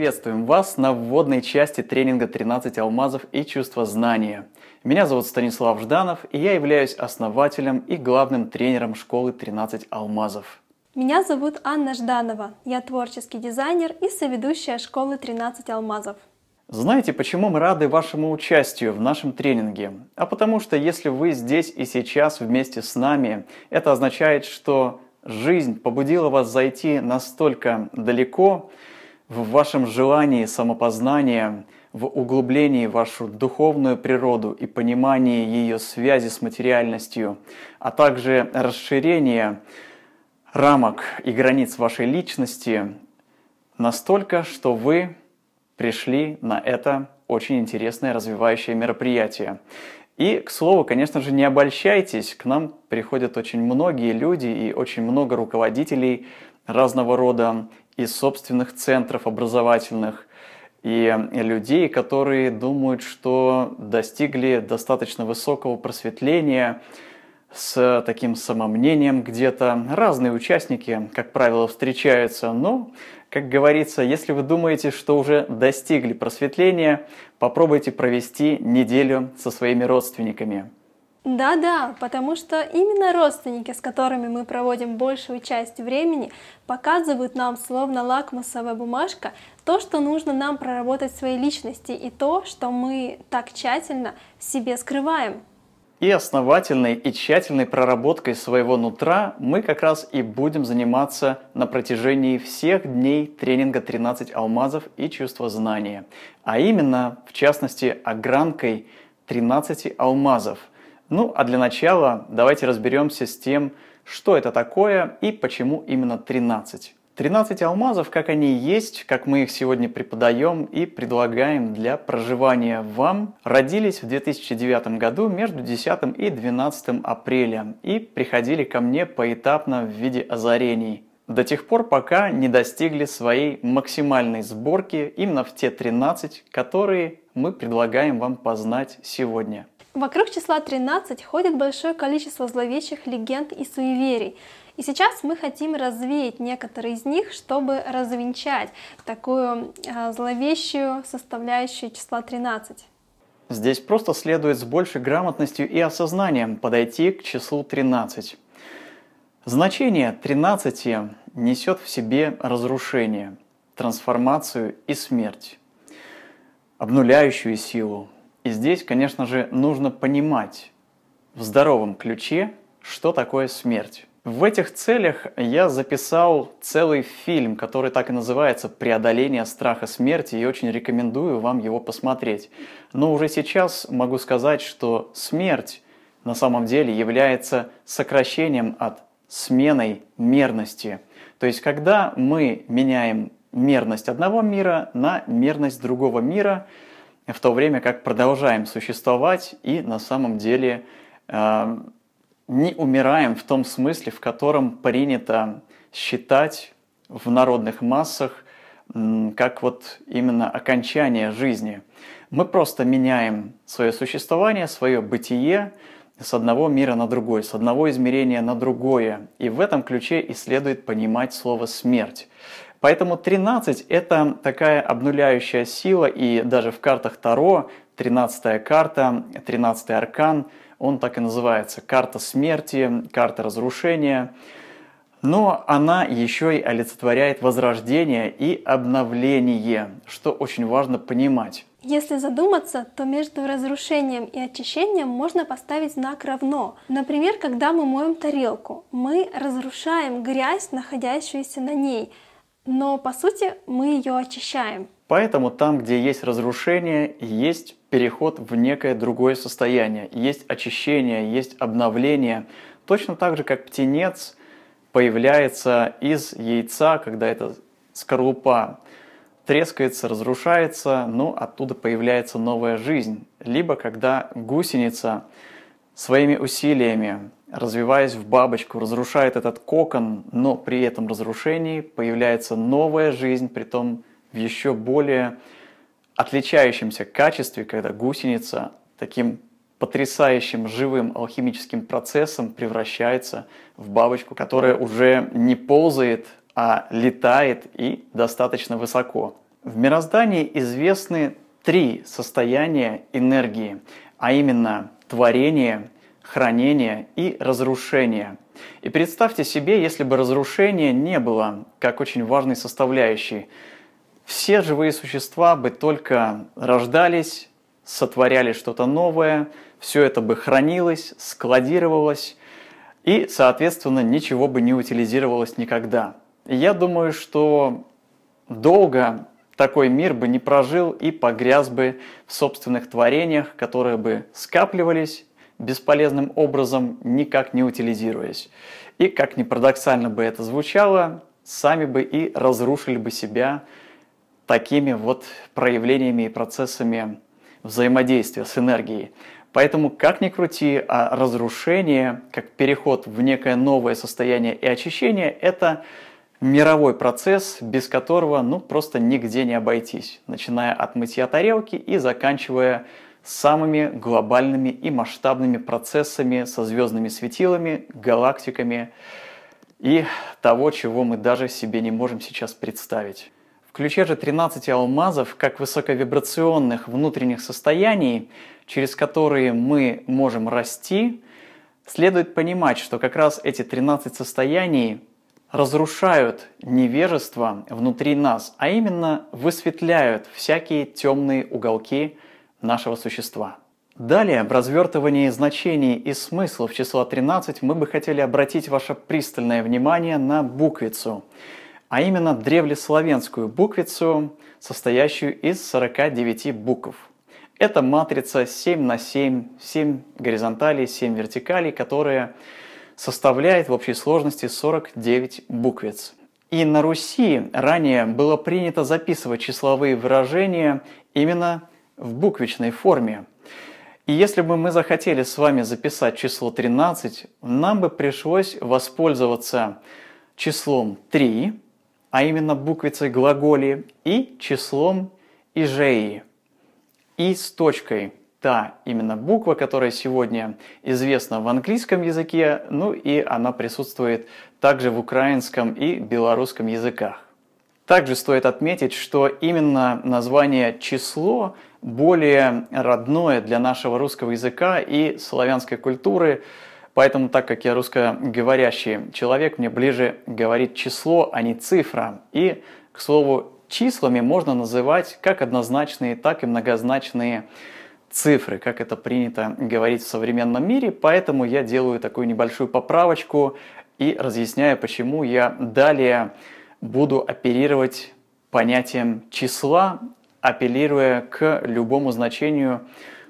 Приветствуем вас на вводной части тренинга «13 алмазов и чувство знания». Меня зовут Станислав Жданов, и я являюсь основателем и главным тренером школы «13 алмазов». Меня зовут Анна Жданова, я творческий дизайнер и соведущая школы «13 алмазов». Знаете, почему мы рады вашему участию в нашем тренинге? А потому что если вы здесь и сейчас вместе с нами, это означает, что жизнь побудила вас зайти настолько далеко, в вашем желании самопознания, в углублении в вашу духовную природу и понимании ее связи с материальностью, а также расширение рамок и границ вашей личности настолько, что вы пришли на это очень интересное развивающее мероприятие. И, к слову, конечно же, не обольщайтесь, к нам приходят очень многие люди и очень много руководителей разного рода и собственных центров образовательных, и людей, которые думают, что достигли достаточно высокого просветления с таким самомнением где-то. Разные участники, как правило, встречаются, но, как говорится, если вы думаете, что уже достигли просветления, попробуйте провести неделю со своими родственниками. Да-да, потому что именно родственники, с которыми мы проводим большую часть времени, показывают нам, словно лакмусовая бумажка, то, что нужно нам проработать в своей личности и то, что мы так тщательно в себе скрываем. И основательной и тщательной проработкой своего нутра мы как раз и будем заниматься на протяжении всех дней тренинга 13 алмазов и чувство знания. А именно, в частности, огранкой 13 алмазов – ну а для начала давайте разберемся с тем, что это такое и почему именно 13. 13 алмазов, как они есть, как мы их сегодня преподаем и предлагаем для проживания вам, родились в 2009 году между 10 и 12 апреля и приходили ко мне поэтапно в виде озарений. До тех пор, пока не достигли своей максимальной сборки именно в те 13, которые мы предлагаем вам познать сегодня. Вокруг числа 13 ходит большое количество зловещих легенд и суеверий. И сейчас мы хотим развеять некоторые из них, чтобы развенчать такую э, зловещую составляющую числа 13. Здесь просто следует с большей грамотностью и осознанием подойти к числу 13. Значение 13 несет в себе разрушение, трансформацию и смерть, обнуляющую силу, и здесь, конечно же, нужно понимать в здоровом ключе, что такое смерть. В этих целях я записал целый фильм, который так и называется «Преодоление страха смерти», и очень рекомендую вам его посмотреть. Но уже сейчас могу сказать, что смерть на самом деле является сокращением от сменой мерности. То есть, когда мы меняем мерность одного мира на мерность другого мира – в то время как продолжаем существовать и на самом деле э, не умираем в том смысле, в котором принято считать в народных массах как вот именно окончание жизни. Мы просто меняем свое существование, свое бытие с одного мира на другой, с одного измерения на другое. И в этом ключе и следует понимать слово «смерть». Поэтому 13 это такая обнуляющая сила, и даже в картах Таро 13 карта, 13 аркан, он так и называется, карта смерти, карта разрушения. Но она еще и олицетворяет возрождение и обновление, что очень важно понимать. Если задуматься, то между разрушением и очищением можно поставить знак равно. Например, когда мы моем тарелку, мы разрушаем грязь, находящуюся на ней – но по сути мы ее очищаем. Поэтому там, где есть разрушение, есть переход в некое другое состояние, есть очищение, есть обновление. Точно так же, как птенец появляется из яйца, когда это скорлупа трескается, разрушается, но ну, оттуда появляется новая жизнь. Либо когда гусеница своими усилиями развиваясь в бабочку, разрушает этот кокон, но при этом разрушении появляется новая жизнь, при том в еще более отличающемся качестве, когда гусеница таким потрясающим живым алхимическим процессом превращается в бабочку, которая уже не ползает, а летает и достаточно высоко. В мироздании известны три состояния энергии, а именно творение – хранение и разрушение. И представьте себе, если бы разрушения не было, как очень важной составляющей, все живые существа бы только рождались, сотворяли что-то новое, все это бы хранилось, складировалось, и, соответственно, ничего бы не утилизировалось никогда. И я думаю, что долго такой мир бы не прожил и погряз бы в собственных творениях, которые бы скапливались бесполезным образом, никак не утилизируясь. И, как ни парадоксально бы это звучало, сами бы и разрушили бы себя такими вот проявлениями и процессами взаимодействия с энергией. Поэтому, как ни крути, а разрушение, как переход в некое новое состояние и очищение, это мировой процесс, без которого ну просто нигде не обойтись, начиная от мытья тарелки и заканчивая самыми глобальными и масштабными процессами со звездными светилами, галактиками и того, чего мы даже себе не можем сейчас представить. В ключе же 13 алмазов, как высоковибрационных внутренних состояний, через которые мы можем расти, следует понимать, что как раз эти 13 состояний разрушают невежество внутри нас, а именно высветляют всякие темные уголки – нашего существа. Далее, в развертывании значений и смыслов числа 13 мы бы хотели обратить ваше пристальное внимание на буквицу, а именно древлеславянскую буквицу, состоящую из 49 букв. Это матрица 7 на 7, 7 горизонталей, 7 вертикалей, которая составляет в общей сложности 49 буквиц. И на Руси ранее было принято записывать числовые выражения именно в буквичной форме. И если бы мы захотели с вами записать число 13, нам бы пришлось воспользоваться числом 3, а именно буквицей глаголи, и числом ижеи, и с точкой – та именно буква, которая сегодня известна в английском языке, ну и она присутствует также в украинском и белорусском языках. Также стоит отметить, что именно название «число» более родное для нашего русского языка и славянской культуры, поэтому, так как я русскоговорящий человек, мне ближе говорить «число», а не «цифра». И, к слову, числами можно называть как однозначные, так и многозначные цифры, как это принято говорить в современном мире, поэтому я делаю такую небольшую поправочку и разъясняю, почему я далее буду оперировать понятием числа, апеллируя к любому значению,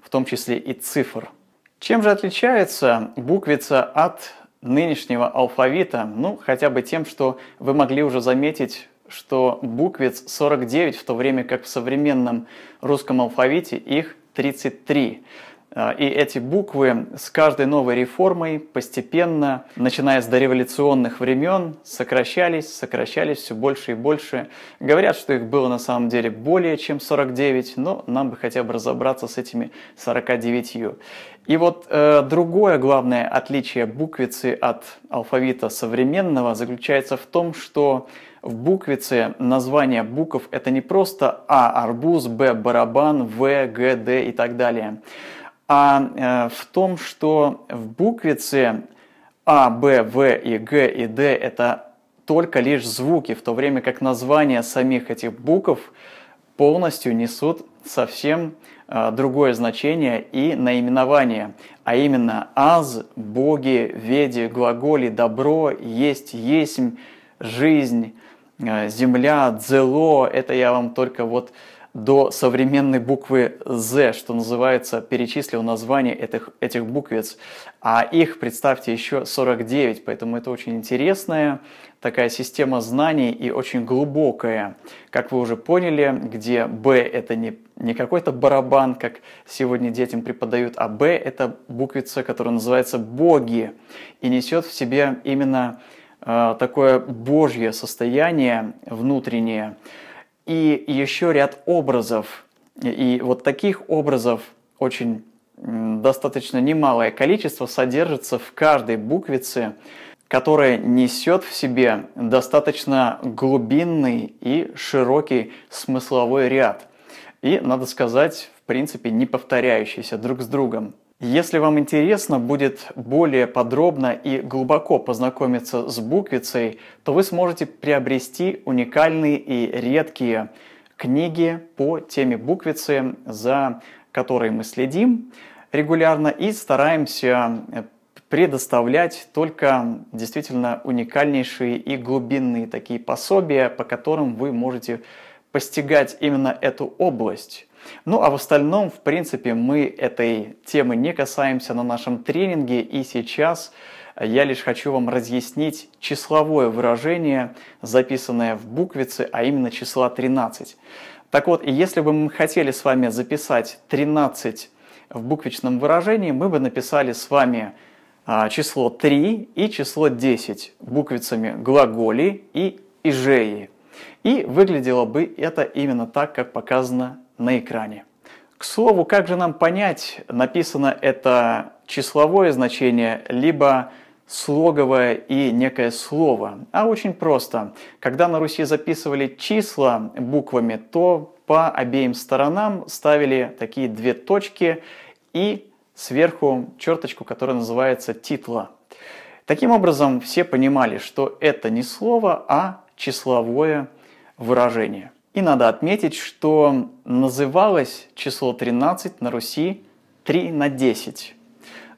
в том числе и цифр. Чем же отличается буквица от нынешнего алфавита? Ну, хотя бы тем, что вы могли уже заметить, что буквиц 49, в то время как в современном русском алфавите их 33. А, и эти буквы с каждой новой реформой постепенно, начиная с дореволюционных времен, сокращались, сокращались все больше и больше. Говорят, что их было на самом деле более чем 49, но нам бы хотя бы разобраться с этими 49. И вот э, другое главное отличие буквицы от алфавита современного заключается в том, что в буквице название букв это не просто А арбуз, Б барабан, В, Г, Д и так далее а э, в том, что в буквице А, Б, В и Г и Д это только лишь звуки, в то время как названия самих этих букв полностью несут совсем э, другое значение и наименование, а именно «аз», «боги», «веди», «глаголи», «добро», «есть», «есмь», «жизнь», э, «земля», «дзело» — это я вам только вот до современной буквы «З», что называется, перечислил название этих, этих буквиц. А их, представьте, еще 49, поэтому это очень интересная такая система знаний и очень глубокая. Как вы уже поняли, где «Б» — это не, не какой-то барабан, как сегодня детям преподают, а «Б» — это буквица, которая называется «боги» и несет в себе именно э, такое божье состояние внутреннее – и еще ряд образов. И вот таких образов очень достаточно немалое количество содержится в каждой буквице, которая несет в себе достаточно глубинный и широкий смысловой ряд. И, надо сказать, в принципе, не повторяющийся друг с другом. Если вам интересно будет более подробно и глубоко познакомиться с буквицей, то вы сможете приобрести уникальные и редкие книги по теме буквицы, за которой мы следим регулярно и стараемся э, предоставлять только действительно уникальнейшие и глубинные такие пособия, по которым вы можете постигать именно эту область ну а в остальном, в принципе, мы этой темы не касаемся на нашем тренинге, и сейчас я лишь хочу вам разъяснить числовое выражение, записанное в буквице, а именно числа 13. Так вот, если бы мы хотели с вами записать 13 в буквичном выражении, мы бы написали с вами а, число 3 и число 10 буквицами глаголи и ижеи. И выглядело бы это именно так, как показано на экране. К слову, как же нам понять, написано это числовое значение, либо слоговое и некое слово. А очень просто. Когда на Руси записывали числа буквами, то по обеим сторонам ставили такие две точки и сверху черточку, которая называется титла. Таким образом, все понимали, что это не слово, а числовое выражение – и надо отметить, что называлось число 13 на Руси 3 на 10.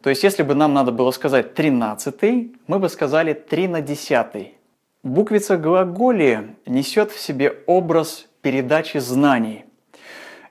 То есть, если бы нам надо было сказать 13, мы бы сказали 3 на 10. Буквица глаголи несет в себе образ передачи знаний.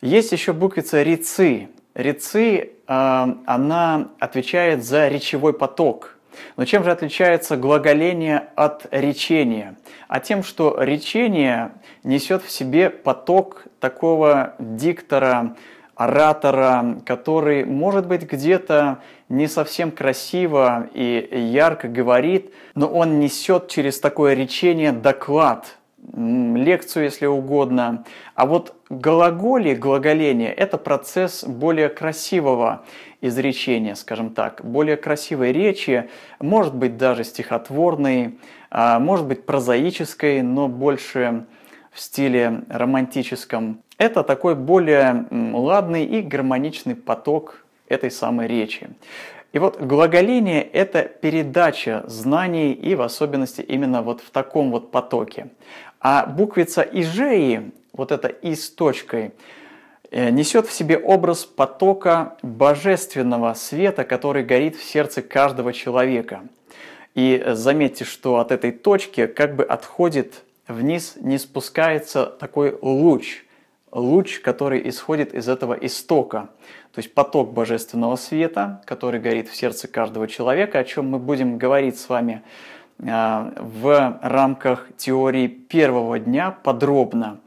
Есть еще буквица рицы. Рицы, а, она отвечает за речевой поток – но чем же отличается глаголение от речения? А тем, что речение несет в себе поток такого диктора, оратора, который, может быть, где-то не совсем красиво и ярко говорит, но он несет через такое речение доклад, лекцию, если угодно. А вот глаголи, глаголение – это процесс более красивого изречения, скажем так, более красивой речи, может быть даже стихотворной, а, может быть прозаической, но больше в стиле романтическом. Это такой более ладный и гармоничный поток этой самой речи. И вот глаголение – это передача знаний и в особенности именно вот в таком вот потоке. А буквица «ижеи», вот это «и» с точкой – Э, несет в себе образ потока божественного света, который горит в сердце каждого человека. И заметьте, что от этой точки как бы отходит вниз, не спускается такой луч, луч, который исходит из этого истока, то есть поток божественного света, который горит в сердце каждого человека, о чем мы будем говорить с вами э, в рамках теории первого дня подробно.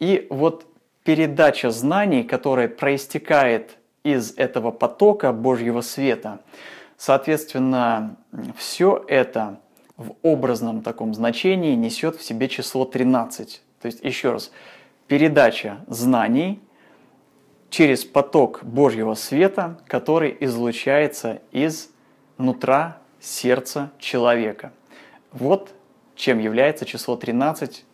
И вот передача знаний, которая проистекает из этого потока Божьего света. Соответственно, все это в образном таком значении несет в себе число 13. То есть, еще раз, передача знаний через поток Божьего света, который излучается из нутра сердца человека. Вот чем является число 13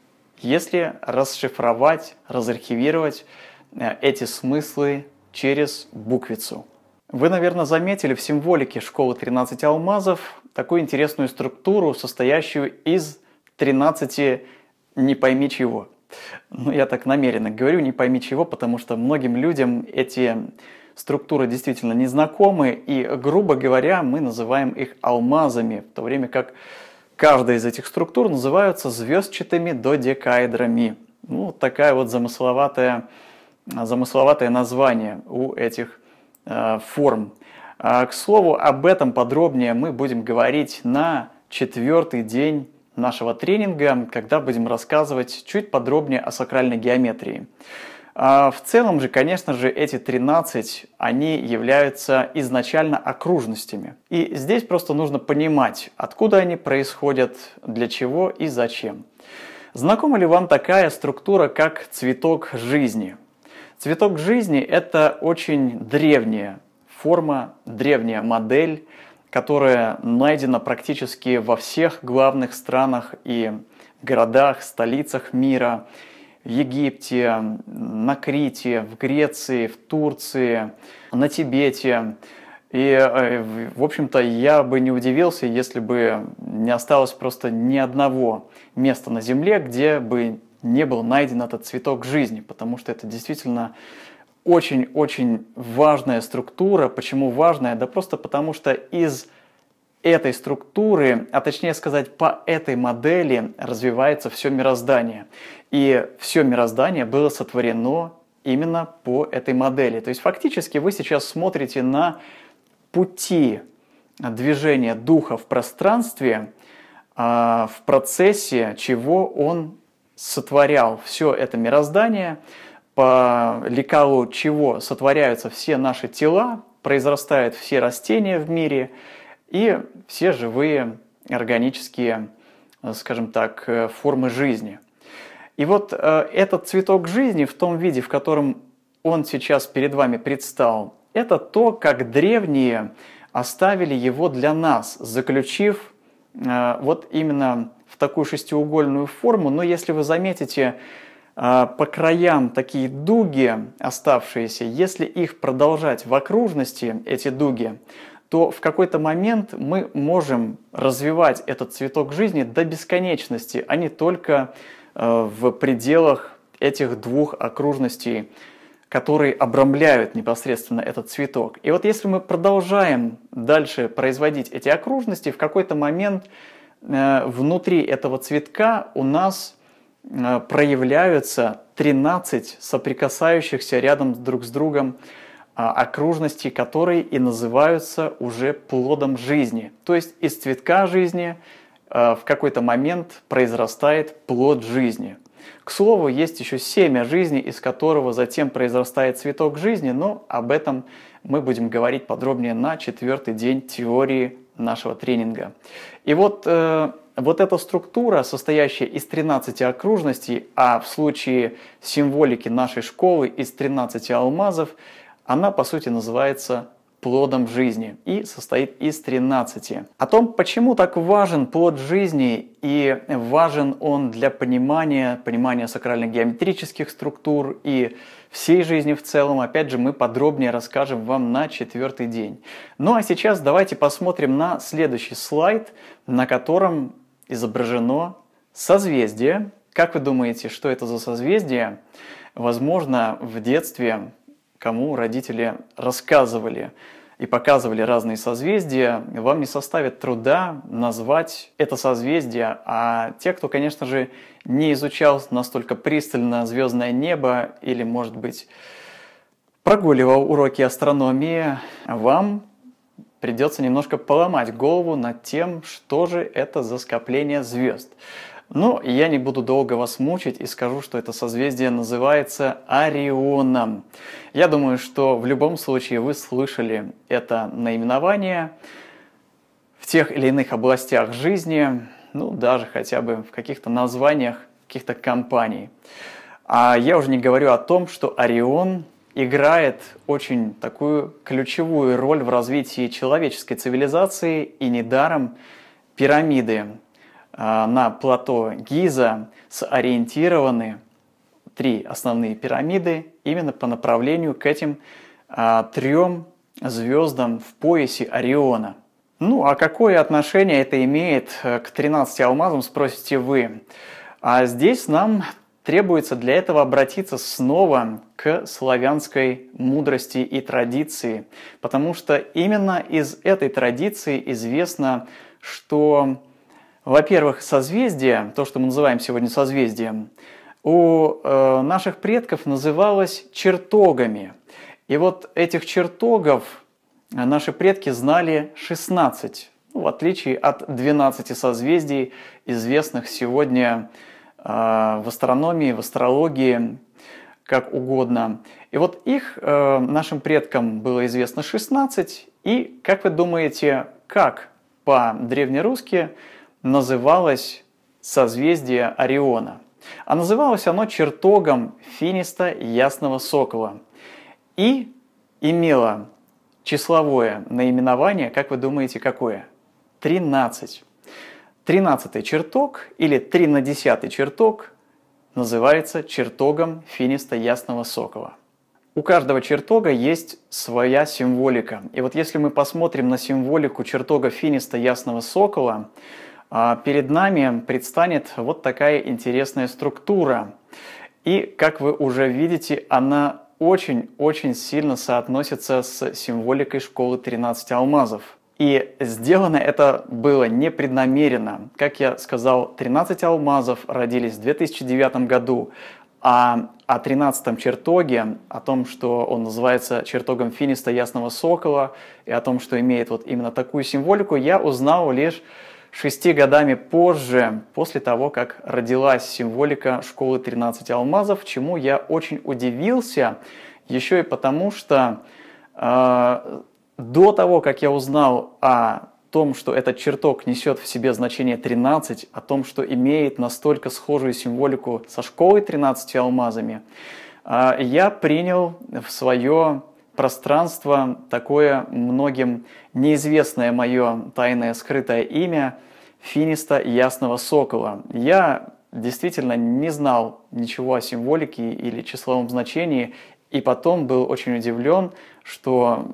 если расшифровать, разархивировать э, эти смыслы через буквицу. Вы, наверное, заметили в символике школы 13 алмазов такую интересную структуру, состоящую из 13 не пойми чего. Ну, я так намеренно говорю не пойми чего, потому что многим людям эти структуры действительно незнакомы, и, грубо говоря, мы называем их алмазами, в то время как Каждая из этих структур называются звездчатыми додекаэдрами. Ну, такая вот замысловатая, а, замысловатое название у этих э, форм. А, к слову, об этом подробнее мы будем говорить на четвертый день нашего тренинга, когда будем рассказывать чуть подробнее о сакральной геометрии. А в целом же, конечно же, эти 13, они являются изначально окружностями. И здесь просто нужно понимать, откуда они происходят, для чего и зачем. Знакома ли вам такая структура, как цветок жизни? Цветок жизни – это очень древняя форма, древняя модель, которая найдена практически во всех главных странах и городах, столицах мира – в Египте, на Крите, в Греции, в Турции, на Тибете. И, э, в общем-то, я бы не удивился, если бы не осталось просто ни одного места на Земле, где бы не был найден этот цветок жизни, потому что это действительно очень-очень важная структура. Почему важная? Да просто потому что из этой структуры, а точнее сказать, по этой модели развивается все мироздание. И все мироздание было сотворено именно по этой модели. То есть фактически вы сейчас смотрите на пути движения духа в пространстве а, в процессе, чего он сотворял все это мироздание, по лекалу чего сотворяются все наши тела, произрастают все растения в мире – и все живые органические, э, скажем так, э, формы жизни. И вот э, этот цветок жизни в том виде, в котором он сейчас перед вами предстал, это то, как древние оставили его для нас, заключив вот именно в такую шестиугольную форму. Но если вы заметите по краям такие дуги оставшиеся, если их продолжать в окружности, эти дуги, то в какой-то момент мы можем развивать этот цветок жизни до бесконечности, а не только э, в пределах этих двух окружностей, которые обрамляют непосредственно этот цветок. И вот если мы продолжаем дальше производить эти окружности, в какой-то момент э, внутри этого цветка у нас э, проявляются 13 соприкасающихся рядом друг с другом а, окружности которой и называются уже плодом жизни. То есть из цветка жизни а, в какой-то момент произрастает плод жизни. К слову, есть еще семя жизни, из которого затем произрастает цветок жизни, но об этом мы будем говорить подробнее на четвертый день теории нашего тренинга. И вот, э, вот эта структура, состоящая из 13 окружностей, а в случае символики нашей школы из 13 алмазов – она, по сути, называется плодом жизни и состоит из 13. О том, почему так важен плод жизни и важен он для понимания, понимания сакрально-геометрических структур и всей жизни в целом, опять же, мы подробнее расскажем вам на четвертый день. Ну а сейчас давайте посмотрим на следующий слайд, на котором изображено созвездие. Как вы думаете, что это за созвездие? Возможно, в детстве кому родители рассказывали и показывали разные созвездия, вам не составит труда назвать это созвездие, а те, кто, конечно же, не изучал настолько пристально звездное небо или, может быть, прогуливал уроки астрономии, вам придется немножко поломать голову над тем, что же это за скопление звезд. Ну, я не буду долго вас мучить и скажу, что это созвездие называется Орионом. Я думаю, что в любом случае вы слышали это наименование в тех или иных областях жизни, ну, даже хотя бы в каких-то названиях каких-то компаний. А я уже не говорю о том, что Орион играет очень такую ключевую роль в развитии человеческой цивилизации и недаром пирамиды а, на плато Гиза сориентированы три основные пирамиды именно по направлению к этим а, трем звездам в поясе Ориона. Ну а какое отношение это имеет э, к 13 алмазам, спросите вы. А здесь нам требуется для этого обратиться снова к славянской мудрости и традиции, потому что именно из этой традиции известно, что во-первых, созвездие, то, что мы называем сегодня созвездием, у э, наших предков называлось чертогами. И вот этих чертогов э, наши предки знали 16, ну, в отличие от 12 созвездий, известных сегодня э, в астрономии, в астрологии, как угодно. И вот их э, нашим предкам было известно 16. И как вы думаете, как по-древнерусски называлось созвездие Ориона. А называлось оно чертогом финиста Ясного Сокола. И имело числовое наименование, как вы думаете, какое? 13. Тринадцатый чертог или на тринадесятый чертог называется чертогом финиста Ясного Сокола. У каждого чертога есть своя символика. И вот если мы посмотрим на символику чертога финиста Ясного Сокола, а перед нами предстанет вот такая интересная структура. И, как вы уже видите, она очень-очень сильно соотносится с символикой школы 13 алмазов. И сделано это было непреднамеренно. Как я сказал, 13 алмазов родились в 2009 году, а о 13 чертоге, о том, что он называется чертогом финиста Ясного Сокола, и о том, что имеет вот именно такую символику, я узнал лишь шести годами позже, после того, как родилась символика школы 13 алмазов, чему я очень удивился, еще и потому, что э, до того, как я узнал о том, что этот чертог несет в себе значение 13, о том, что имеет настолько схожую символику со школой 13 алмазами, э, я принял в свое пространство, такое многим неизвестное мое тайное скрытое имя Финиста Ясного Сокола. Я действительно не знал ничего о символике или числовом значении, и потом был очень удивлен, что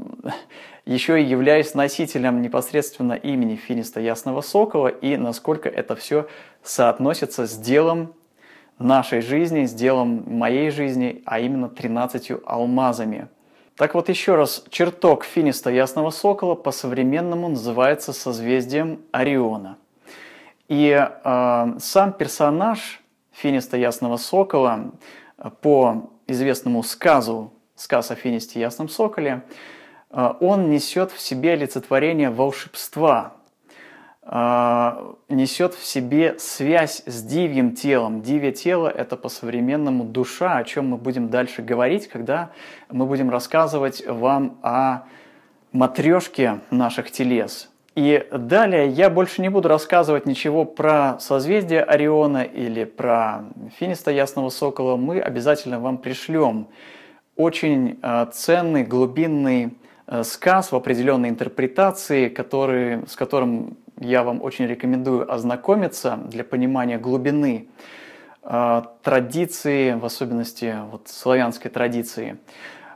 еще и являюсь носителем непосредственно имени Финиста Ясного Сокола, и насколько это все соотносится с делом нашей жизни, с делом моей жизни, а именно 13 алмазами – так вот еще раз, чертог финиста Ясного Сокола по-современному называется созвездием Ориона. И э, сам персонаж финиста Ясного Сокола по известному сказу «Сказ о финисте Ясном Соколе» э, он несет в себе олицетворение волшебства – а, несет в себе связь с дивьим телом. Дивье тело – это по-современному душа, о чем мы будем дальше говорить, когда мы будем рассказывать вам о матрешке наших телес. И далее я больше не буду рассказывать ничего про созвездие Ориона или про Финиста Ясного Сокола. Мы обязательно вам пришлем очень а, ценный, глубинный э, сказ в определенной интерпретации, который, с которым я вам очень рекомендую ознакомиться для понимания глубины э, традиции, в особенности вот, славянской традиции.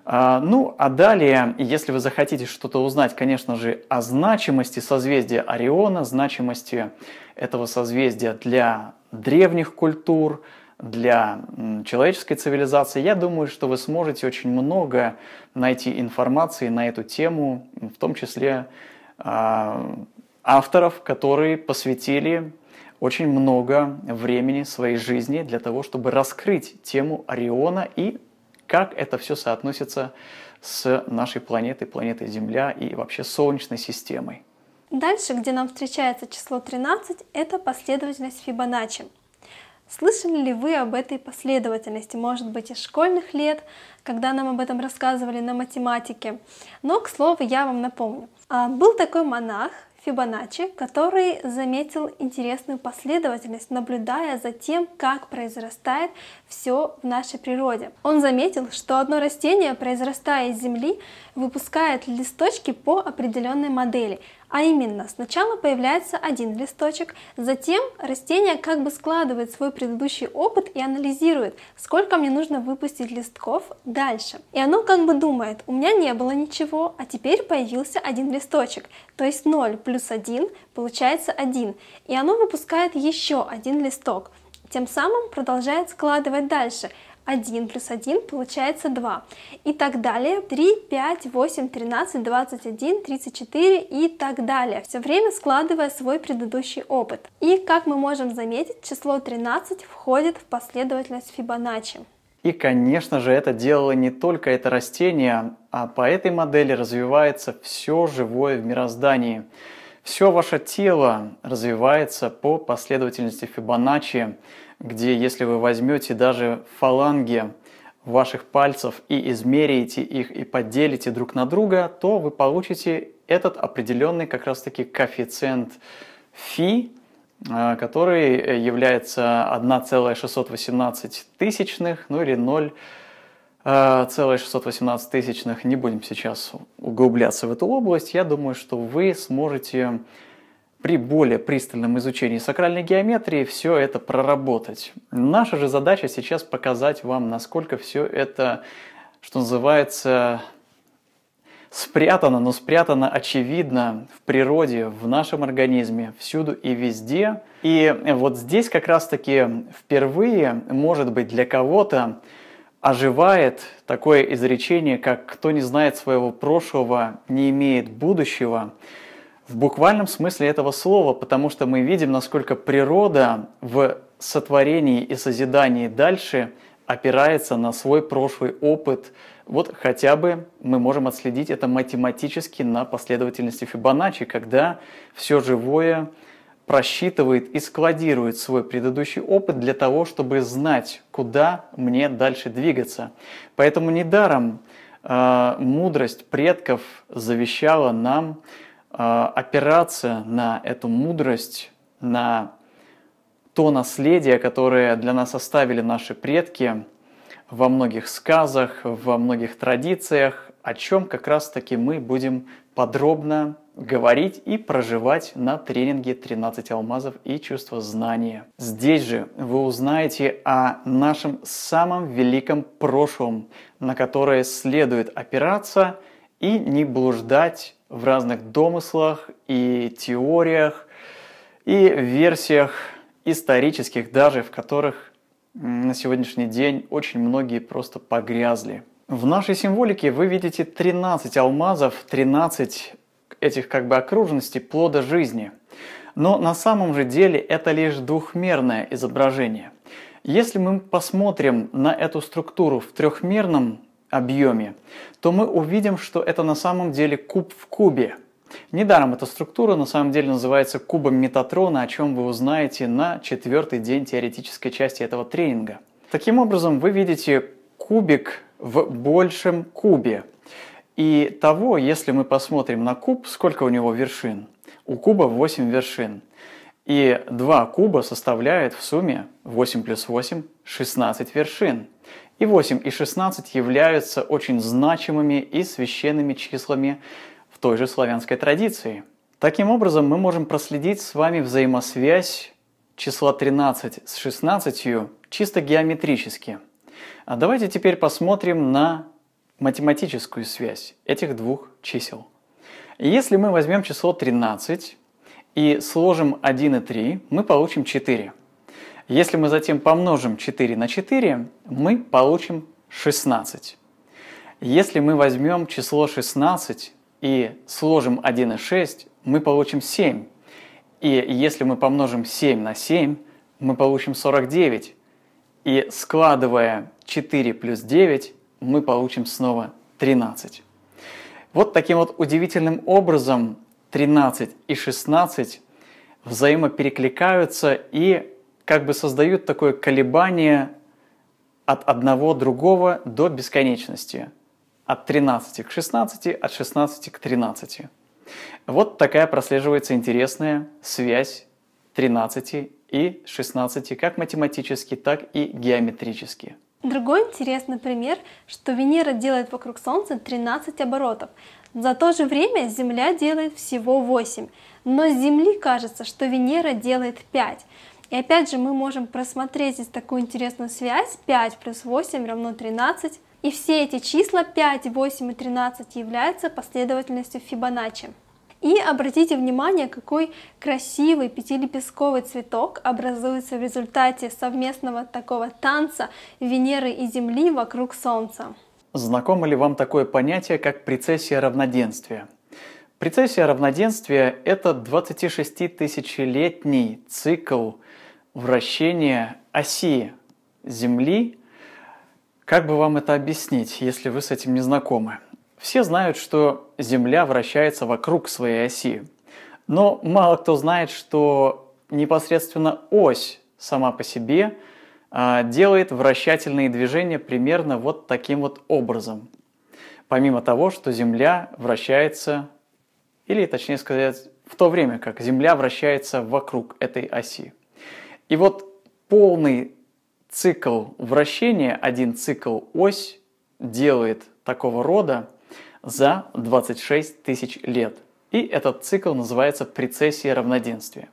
Э, ну, а далее, если вы захотите что-то узнать, конечно же, о значимости созвездия Ориона, значимости этого созвездия для древних культур, для человеческой цивилизации, я думаю, что вы сможете очень много найти информации на эту тему, в том числе а, авторов, которые посвятили очень много времени своей жизни для того, чтобы раскрыть тему Ориона и как это все соотносится с нашей планетой, планетой Земля и вообще Солнечной системой. Дальше, где нам встречается число 13, это последовательность Фибоначчи. Слышали ли вы об этой последовательности, может быть, из школьных лет, когда нам об этом рассказывали на математике? Но, к слову, я вам напомню. А, был такой монах, Фибоначчи, который заметил интересную последовательность, наблюдая за тем, как произрастает все в нашей природе. Он заметил, что одно растение, произрастая из земли, выпускает листочки по определенной модели – а именно, сначала появляется один листочек, затем растение как бы складывает свой предыдущий опыт и анализирует, сколько мне нужно выпустить листков дальше. И оно как бы думает, у меня не было ничего, а теперь появился один листочек, то есть 0 плюс 1 получается 1. И оно выпускает еще один листок, тем самым продолжает складывать дальше, 1 плюс 1 получается 2. И так далее. 3, 5, 8, 13, 21, 34 и так далее. Все время складывая свой предыдущий опыт. И как мы можем заметить, число 13 входит в последовательность Фибоначчи. И, конечно же, это делало не только это растение, а по этой модели развивается все живое в мироздании. Все ваше тело развивается по последовательности Фибоначчи где если вы возьмете даже фаланги ваших пальцев и измерите их и поделите друг на друга, то вы получите этот определенный как раз-таки коэффициент фи, э, который является 1,618 тысячных, ну или 0 1,618 э, тысячных, не будем сейчас углубляться в эту область, я думаю, что вы сможете при более пристальном изучении сакральной геометрии все это проработать. Наша же задача сейчас показать вам, насколько все это, что называется, спрятано, но спрятано очевидно в природе, в нашем организме, всюду и везде. И вот здесь как раз-таки впервые, может быть, для кого-то оживает такое изречение, как «кто не знает своего прошлого, не имеет будущего», в буквальном смысле этого слова, потому что мы видим, насколько природа в сотворении и созидании дальше опирается на свой прошлый опыт. Вот хотя бы мы можем отследить это математически на последовательности Фибоначчи, когда все живое просчитывает и складирует свой предыдущий опыт для того, чтобы знать, куда мне дальше двигаться. Поэтому недаром э, мудрость предков завещала нам а, опираться на эту мудрость, на то наследие, которое для нас оставили наши предки во многих сказах, во многих традициях, о чем как раз-таки мы будем подробно говорить и проживать на тренинге «13 алмазов и чувство знания». Здесь же вы узнаете о нашем самом великом прошлом, на которое следует опираться – и не блуждать в разных домыслах и теориях и версиях исторических даже, в которых на сегодняшний день очень многие просто погрязли. В нашей символике вы видите 13 алмазов, 13 этих как бы окружностей плода жизни. Но на самом же деле это лишь двухмерное изображение. Если мы посмотрим на эту структуру в трехмерном объеме, то мы увидим, что это на самом деле куб в кубе. Недаром эта структура на самом деле называется кубом Метатрона, о чем вы узнаете на четвертый день теоретической части этого тренинга. Таким образом, вы видите кубик в большем кубе. И того, если мы посмотрим на куб, сколько у него вершин? У куба 8 вершин. И 2 куба составляют в сумме 8 плюс 8 16 вершин. И 8 и 16 являются очень значимыми и священными числами в той же славянской традиции. Таким образом, мы можем проследить с вами взаимосвязь числа 13 с 16 чисто геометрически. А давайте теперь посмотрим на математическую связь этих двух чисел. Если мы возьмем число 13 и сложим 1 и 3, мы получим 4. Если мы затем помножим 4 на 4, мы получим 16. Если мы возьмем число 16 и сложим 1 и 6, мы получим 7. И если мы помножим 7 на 7, мы получим 49. И складывая 4 плюс 9, мы получим снова 13. Вот таким вот удивительным образом 13 и 16 взаимоперекликаются и как бы создают такое колебание от одного другого до бесконечности. От 13 к 16, от 16 к 13. Вот такая прослеживается интересная связь 13 и 16 как математически, так и геометрически. Другой интересный пример, что Венера делает вокруг Солнца 13 оборотов. За то же время Земля делает всего 8, но с Земли кажется, что Венера делает 5. И опять же мы можем просмотреть здесь такую интересную связь 5 плюс 8 равно 13. И все эти числа 5, 8 и 13 являются последовательностью Фибоначчи. И обратите внимание, какой красивый пятилепестковый цветок образуется в результате совместного такого танца Венеры и Земли вокруг Солнца. Знакомо ли вам такое понятие, как прецессия равноденствия? Прецессия равноденствия – это 26-тысячелетний цикл – вращение оси Земли. Как бы вам это объяснить, если вы с этим не знакомы? Все знают, что Земля вращается вокруг своей оси. Но мало кто знает, что непосредственно ось сама по себе а, делает вращательные движения примерно вот таким вот образом. Помимо того, что Земля вращается, или точнее сказать, в то время как Земля вращается вокруг этой оси. И вот полный цикл вращения, один цикл ось делает такого рода за 26 тысяч лет. И этот цикл называется прецессия равноденствия.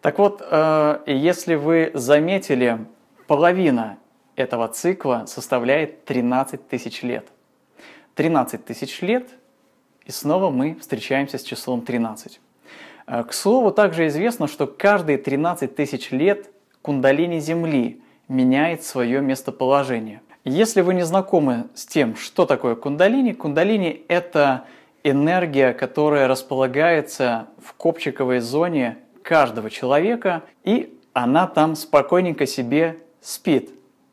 Так вот, э, если вы заметили, половина этого цикла составляет 13 тысяч лет. 13 тысяч лет, и снова мы встречаемся с числом 13. Э, к слову, также известно, что каждые 13 тысяч лет кундалини Земли меняет свое местоположение. Если вы не знакомы с тем, что такое кундалини, кундалини – это энергия, которая располагается в копчиковой зоне каждого человека, и она там спокойненько себе спит,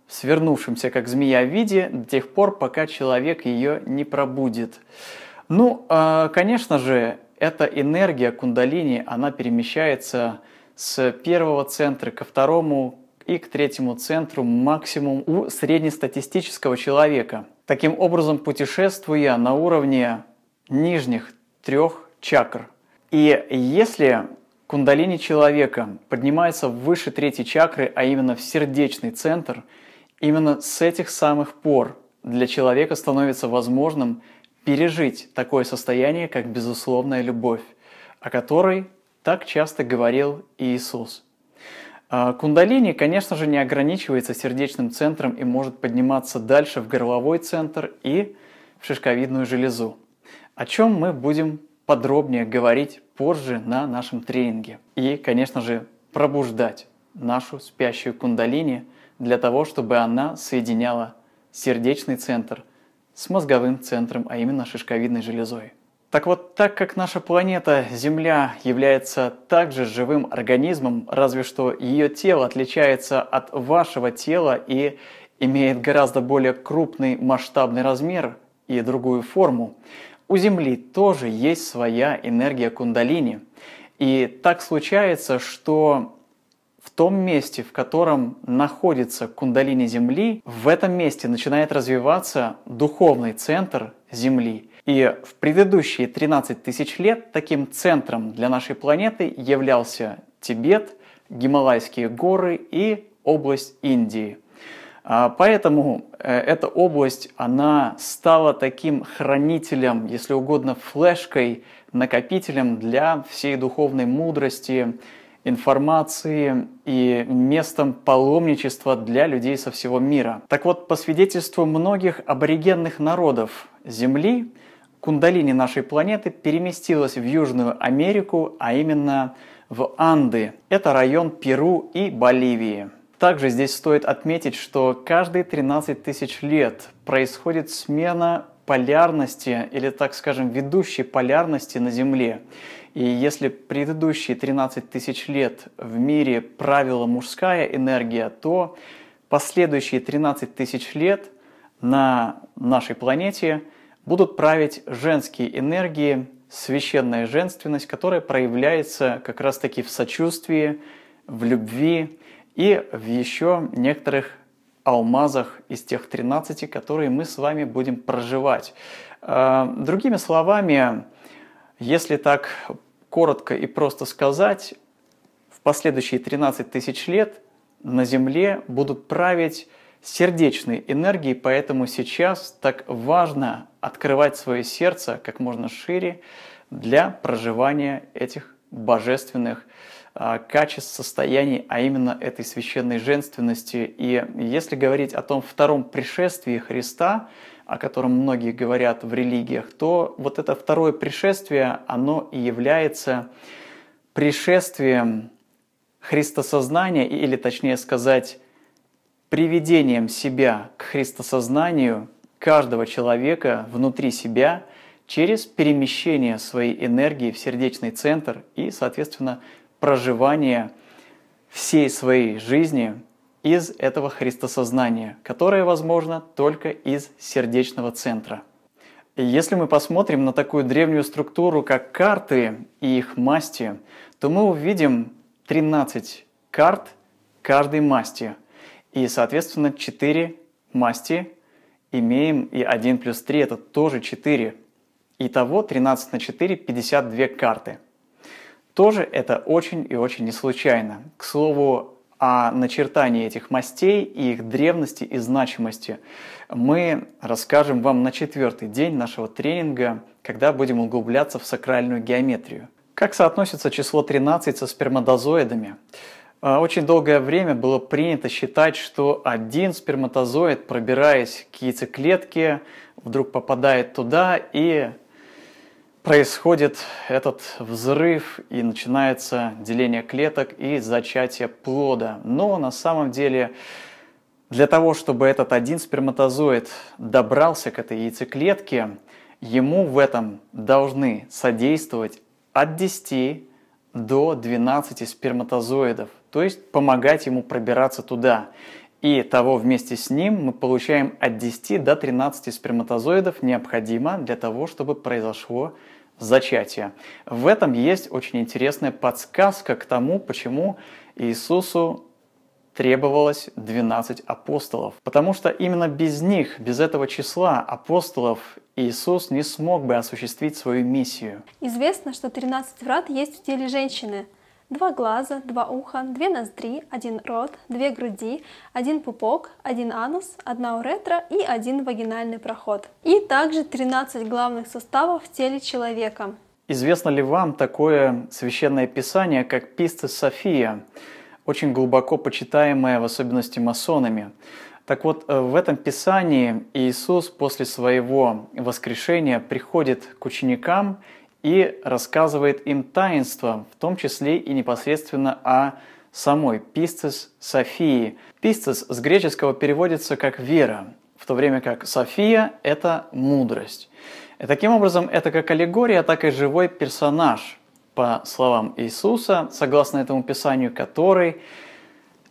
в как змея виде до тех пор, пока человек ее не пробудит. Ну, а, конечно же, эта энергия кундалини, она перемещается с первого центра ко второму и к третьему центру максимум у среднестатистического человека. Таким образом, путешествуя на уровне нижних трех чакр. И если кундалини человека поднимается выше третьей чакры, а именно в сердечный центр, именно с этих самых пор для человека становится возможным пережить такое состояние, как безусловная любовь, о которой так часто говорил Иисус. А, кундалини, конечно же, не ограничивается сердечным центром и может подниматься дальше в горловой центр и в шишковидную железу, о чем мы будем подробнее говорить позже на нашем тренинге. И, конечно же, пробуждать нашу спящую кундалини для того, чтобы она соединяла сердечный центр – с мозговым центром, а именно шишковидной железой. Так вот, так как наша планета Земля является также живым организмом, разве что ее тело отличается от вашего тела и имеет гораздо более крупный масштабный размер и другую форму, у Земли тоже есть своя энергия кундалини. И так случается, что в том месте, в котором находится кундалини Земли, в этом месте начинает развиваться духовный центр Земли. И в предыдущие 13 тысяч лет таким центром для нашей планеты являлся Тибет, Гималайские горы и область Индии. А, поэтому э, эта область, она стала таким хранителем, если угодно, флешкой, накопителем для всей духовной мудрости, информации и местом паломничества для людей со всего мира. Так вот, по свидетельству многих аборигенных народов Земли, кундалини нашей планеты переместилась в Южную Америку, а именно в Анды. Это район Перу и Боливии. Также здесь стоит отметить, что каждые 13 тысяч лет происходит смена полярности или, так скажем, ведущей полярности на Земле. И если предыдущие 13 тысяч лет в мире правила мужская энергия, то последующие 13 тысяч лет на нашей планете будут править женские энергии, священная женственность, которая проявляется как раз-таки в сочувствии, в любви и в еще некоторых алмазах из тех 13, которые мы с вами будем проживать. Э, другими словами, если так коротко и просто сказать, в последующие 13 тысяч лет на Земле будут править сердечной энергией, поэтому сейчас так важно открывать свое сердце как можно шире для проживания этих божественных э, качеств, состояний, а именно этой священной женственности. И если говорить о том втором пришествии Христа, о котором многие говорят в религиях, то вот это второе пришествие, оно и является пришествием христосознания, или точнее сказать, приведением себя к христосознанию каждого человека внутри себя через перемещение своей энергии в сердечный центр и, соответственно, проживание всей своей жизни из этого христосознания, которое возможно только из сердечного центра. И если мы посмотрим на такую древнюю структуру, как карты и их масти, то мы увидим 13 карт каждой масти. И, соответственно, 4 масти имеем, и 1 плюс 3 – это тоже 4. Итого 13 на 4 – 52 карты. Тоже это очень и очень не случайно. К слову, о начертании этих мастей и их древности и значимости мы расскажем вам на четвертый день нашего тренинга, когда будем углубляться в сакральную геометрию. Как соотносится число 13 со сперматозоидами? Э, очень долгое время было принято считать, что один сперматозоид, пробираясь к яйцеклетке, вдруг попадает туда и происходит этот взрыв и начинается деление клеток и зачатие плода. Но на самом деле для того, чтобы этот один сперматозоид добрался к этой яйцеклетке, ему в этом должны содействовать от 10 до 12 сперматозоидов, то есть помогать ему пробираться туда. И того вместе с ним мы получаем от 10 до 13 сперматозоидов необходимо для того, чтобы произошло зачатия. В этом есть очень интересная подсказка к тому, почему Иисусу требовалось 12 апостолов. Потому что именно без них, без этого числа апостолов, Иисус не смог бы осуществить свою миссию. Известно, что 13 врат есть в теле женщины – два глаза, два уха, две ноздри, один рот, две груди, один пупок, один анус, одна уретра и один вагинальный проход. И также 13 главных суставов в теле человека. Известно ли вам такое священное писание, как Писты София, очень глубоко почитаемое в особенности масонами? Так вот, э, в этом писании Иисус после своего воскрешения приходит к ученикам и рассказывает им таинство, в том числе и непосредственно о самой Пистес Софии. Пистес с греческого переводится как «вера», в то время как София – это мудрость. И таким образом, это как аллегория, так и живой персонаж, по словам Иисуса, согласно этому писанию, который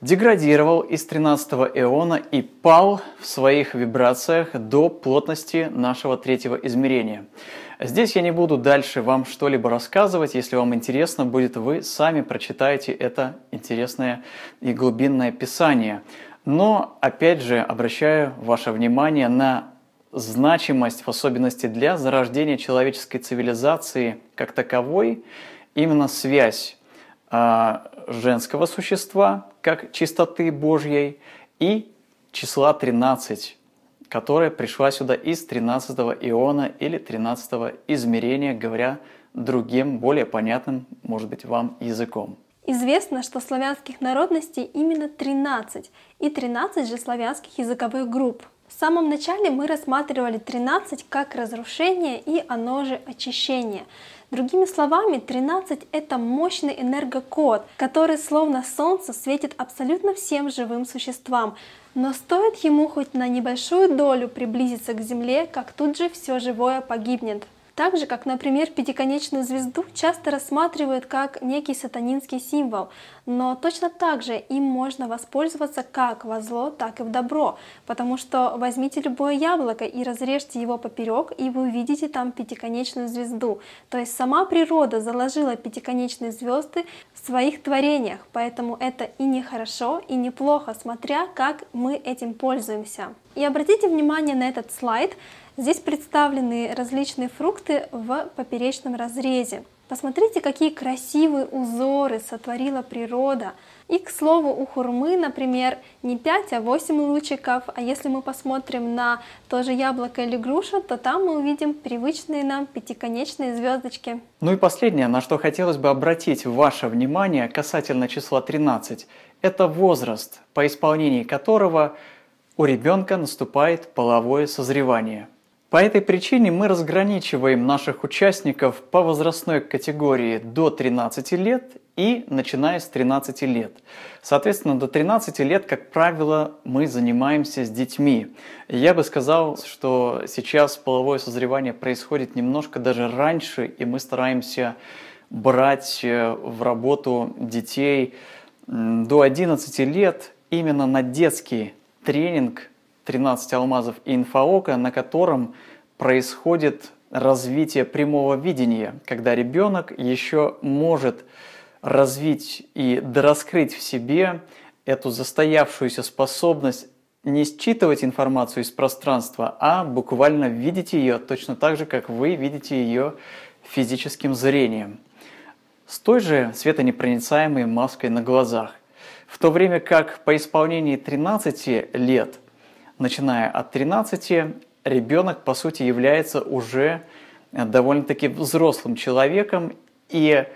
деградировал из 13 эона и пал в своих вибрациях до плотности нашего третьего измерения – Здесь я не буду дальше вам что-либо рассказывать. Если вам интересно будет, вы сами прочитаете это интересное и глубинное писание. Но, опять же, обращаю ваше внимание на значимость, в особенности для зарождения человеческой цивилизации как таковой, именно связь а, женского существа, как чистоты Божьей, и числа 13, которая пришла сюда из 13 иона или 13 измерения, говоря другим, более понятным, может быть, вам языком. Известно, что славянских народностей именно 13, и 13 же славянских языковых групп. В самом начале мы рассматривали 13 как разрушение и оно же очищение. Другими словами, 13 — это мощный энергокод, который словно солнце светит абсолютно всем живым существам, но стоит ему хоть на небольшую долю приблизиться к Земле, как тут же все живое погибнет так же как, например, пятиконечную звезду часто рассматривают как некий сатанинский символ, но точно так же им можно воспользоваться как во зло, так и в добро, потому что возьмите любое яблоко и разрежьте его поперек, и вы увидите там пятиконечную звезду. То есть сама природа заложила пятиконечные звезды в своих творениях, поэтому это и не хорошо, и неплохо, смотря как мы этим пользуемся. И обратите внимание на этот слайд, Здесь представлены различные фрукты в поперечном разрезе. Посмотрите, какие красивые узоры сотворила природа. И, к слову, у хурмы, например, не 5, а 8 лучиков, а если мы посмотрим на то же яблоко или грушу, то там мы увидим привычные нам пятиконечные звездочки. Ну и последнее, на что хотелось бы обратить ваше внимание касательно числа 13, это возраст, по исполнении которого у ребенка наступает половое созревание. По этой причине мы разграничиваем наших участников по возрастной категории до 13 лет и начиная с 13 лет. Соответственно, до 13 лет, как правило, мы занимаемся с детьми. Я бы сказал, что сейчас половое созревание происходит немножко даже раньше, и мы стараемся брать э, в работу детей до 11 лет именно на детский тренинг 13 алмазов и инфоока, на котором происходит развитие прямого видения, когда ребенок еще может развить и дораскрыть в себе эту застоявшуюся способность не считывать информацию из пространства, а буквально видеть ее точно так же, как вы видите ее физическим зрением. С той же светонепроницаемой маской на глазах. В то время как по исполнении 13 лет – начиная от 13, ребенок, по сути, является уже э, довольно-таки взрослым человеком, и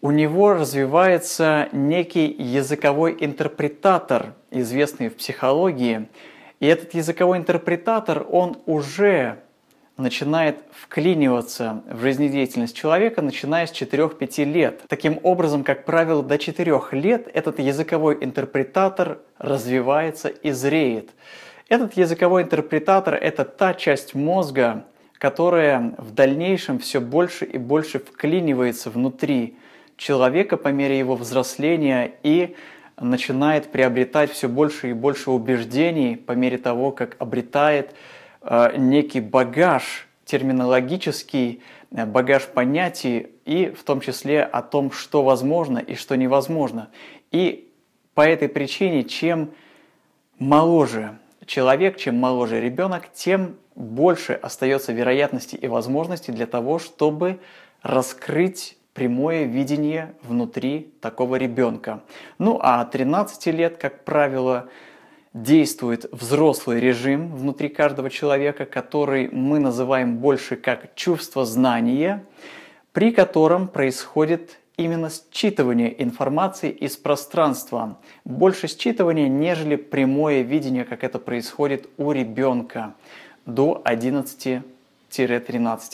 у него развивается некий языковой интерпретатор, известный в психологии. И этот языковой интерпретатор, он уже начинает вклиниваться в жизнедеятельность человека, начиная с 4-5 лет. Таким образом, как правило, до 4 лет этот языковой интерпретатор развивается и зреет. Этот языковой интерпретатор – это та часть мозга, которая в дальнейшем все больше и больше вклинивается внутри человека по мере его взросления и начинает приобретать все больше и больше убеждений по мере того, как обретает Э, некий багаж терминологический, э, багаж понятий и в том числе о том, что возможно и что невозможно. И по этой причине, чем моложе человек, чем моложе ребенок, тем больше остается вероятности и возможности для того, чтобы раскрыть прямое видение внутри такого ребенка. Ну а 13 лет, как правило, действует взрослый режим внутри каждого человека, который мы называем больше как чувство знания, при котором происходит именно считывание информации из пространства. Больше считывания, нежели прямое видение, как это происходит у ребенка до 11-13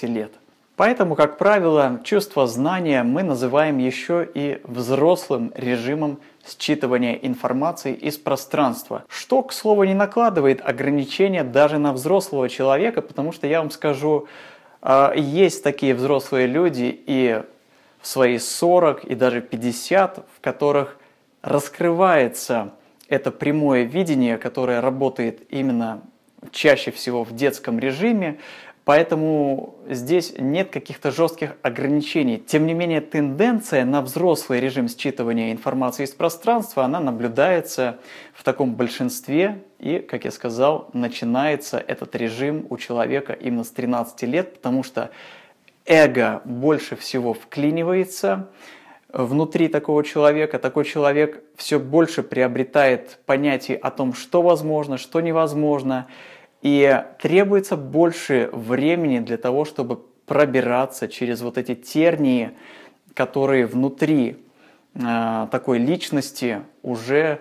лет. Поэтому, как правило, чувство знания мы называем еще и взрослым режимом считывания информации из пространства, что, к слову, не накладывает ограничения даже на взрослого человека, потому что я вам скажу, а, есть такие взрослые люди и в свои 40 и даже 50, в которых раскрывается это прямое видение, которое работает именно чаще всего в детском режиме, Поэтому здесь нет каких-то жестких ограничений. Тем не менее, тенденция на взрослый режим считывания информации из пространства, она наблюдается в таком большинстве. И, как я сказал, начинается этот режим у человека именно с 13 лет, потому что эго больше всего вклинивается внутри такого человека. Такой человек все больше приобретает понятие о том, что возможно, что невозможно, и требуется больше времени для того, чтобы пробираться через вот эти тернии, которые внутри э, такой личности уже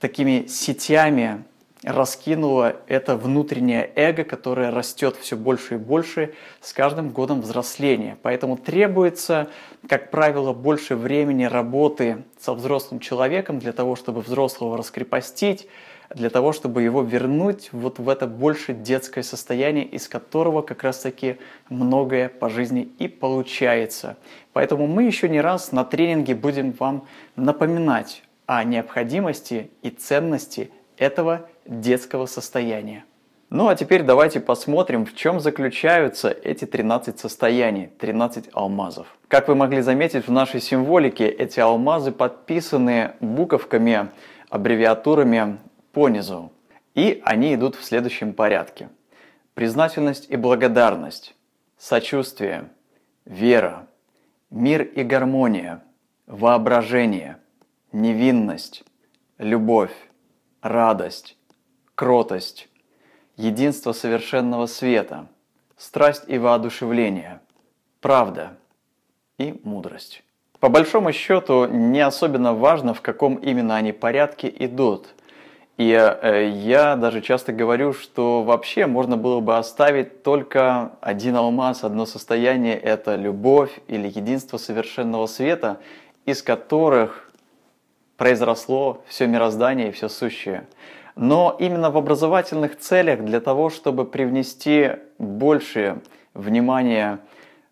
такими сетями раскинуло это внутреннее эго, которое растет все больше и больше с каждым годом взросления. Поэтому требуется, как правило, больше времени работы со взрослым человеком для того, чтобы взрослого раскрепостить, для того, чтобы его вернуть вот в это больше детское состояние, из которого как раз-таки многое по жизни и получается. Поэтому мы еще не раз на тренинге будем вам напоминать о необходимости и ценности этого детского состояния. Ну а теперь давайте посмотрим, в чем заключаются эти 13 состояний, 13 алмазов. Как вы могли заметить в нашей символике, эти алмазы подписаны буковками, аббревиатурами понизу. И они идут в следующем порядке. Признательность и благодарность, сочувствие, вера, мир и гармония, воображение, невинность, любовь, радость, кротость, единство совершенного света, страсть и воодушевление, правда и мудрость. По большому счету, не особенно важно, в каком именно они порядке идут – и э, я даже часто говорю, что вообще можно было бы оставить только один алмаз, одно состояние – это любовь или единство совершенного света, из которых произросло все мироздание и все сущее. Но именно в образовательных целях для того, чтобы привнести больше внимания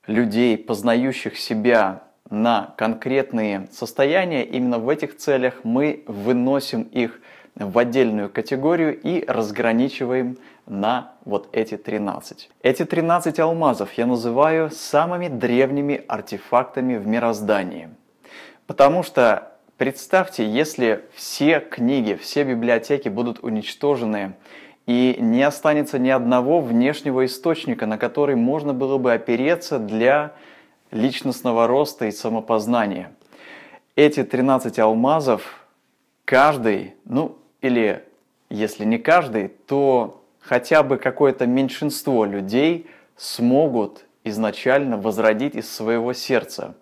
людей, познающих себя на конкретные состояния, именно в этих целях мы выносим их в отдельную категорию и разграничиваем на вот эти 13. Эти 13 алмазов я называю самыми древними артефактами в мироздании. Потому что представьте, если все книги, все библиотеки будут уничтожены, и не останется ни одного внешнего источника, на который можно было бы опереться для личностного роста и самопознания. Эти 13 алмазов, каждый, ну, или, если не каждый, то хотя бы какое-то меньшинство людей смогут изначально возродить из своего сердца.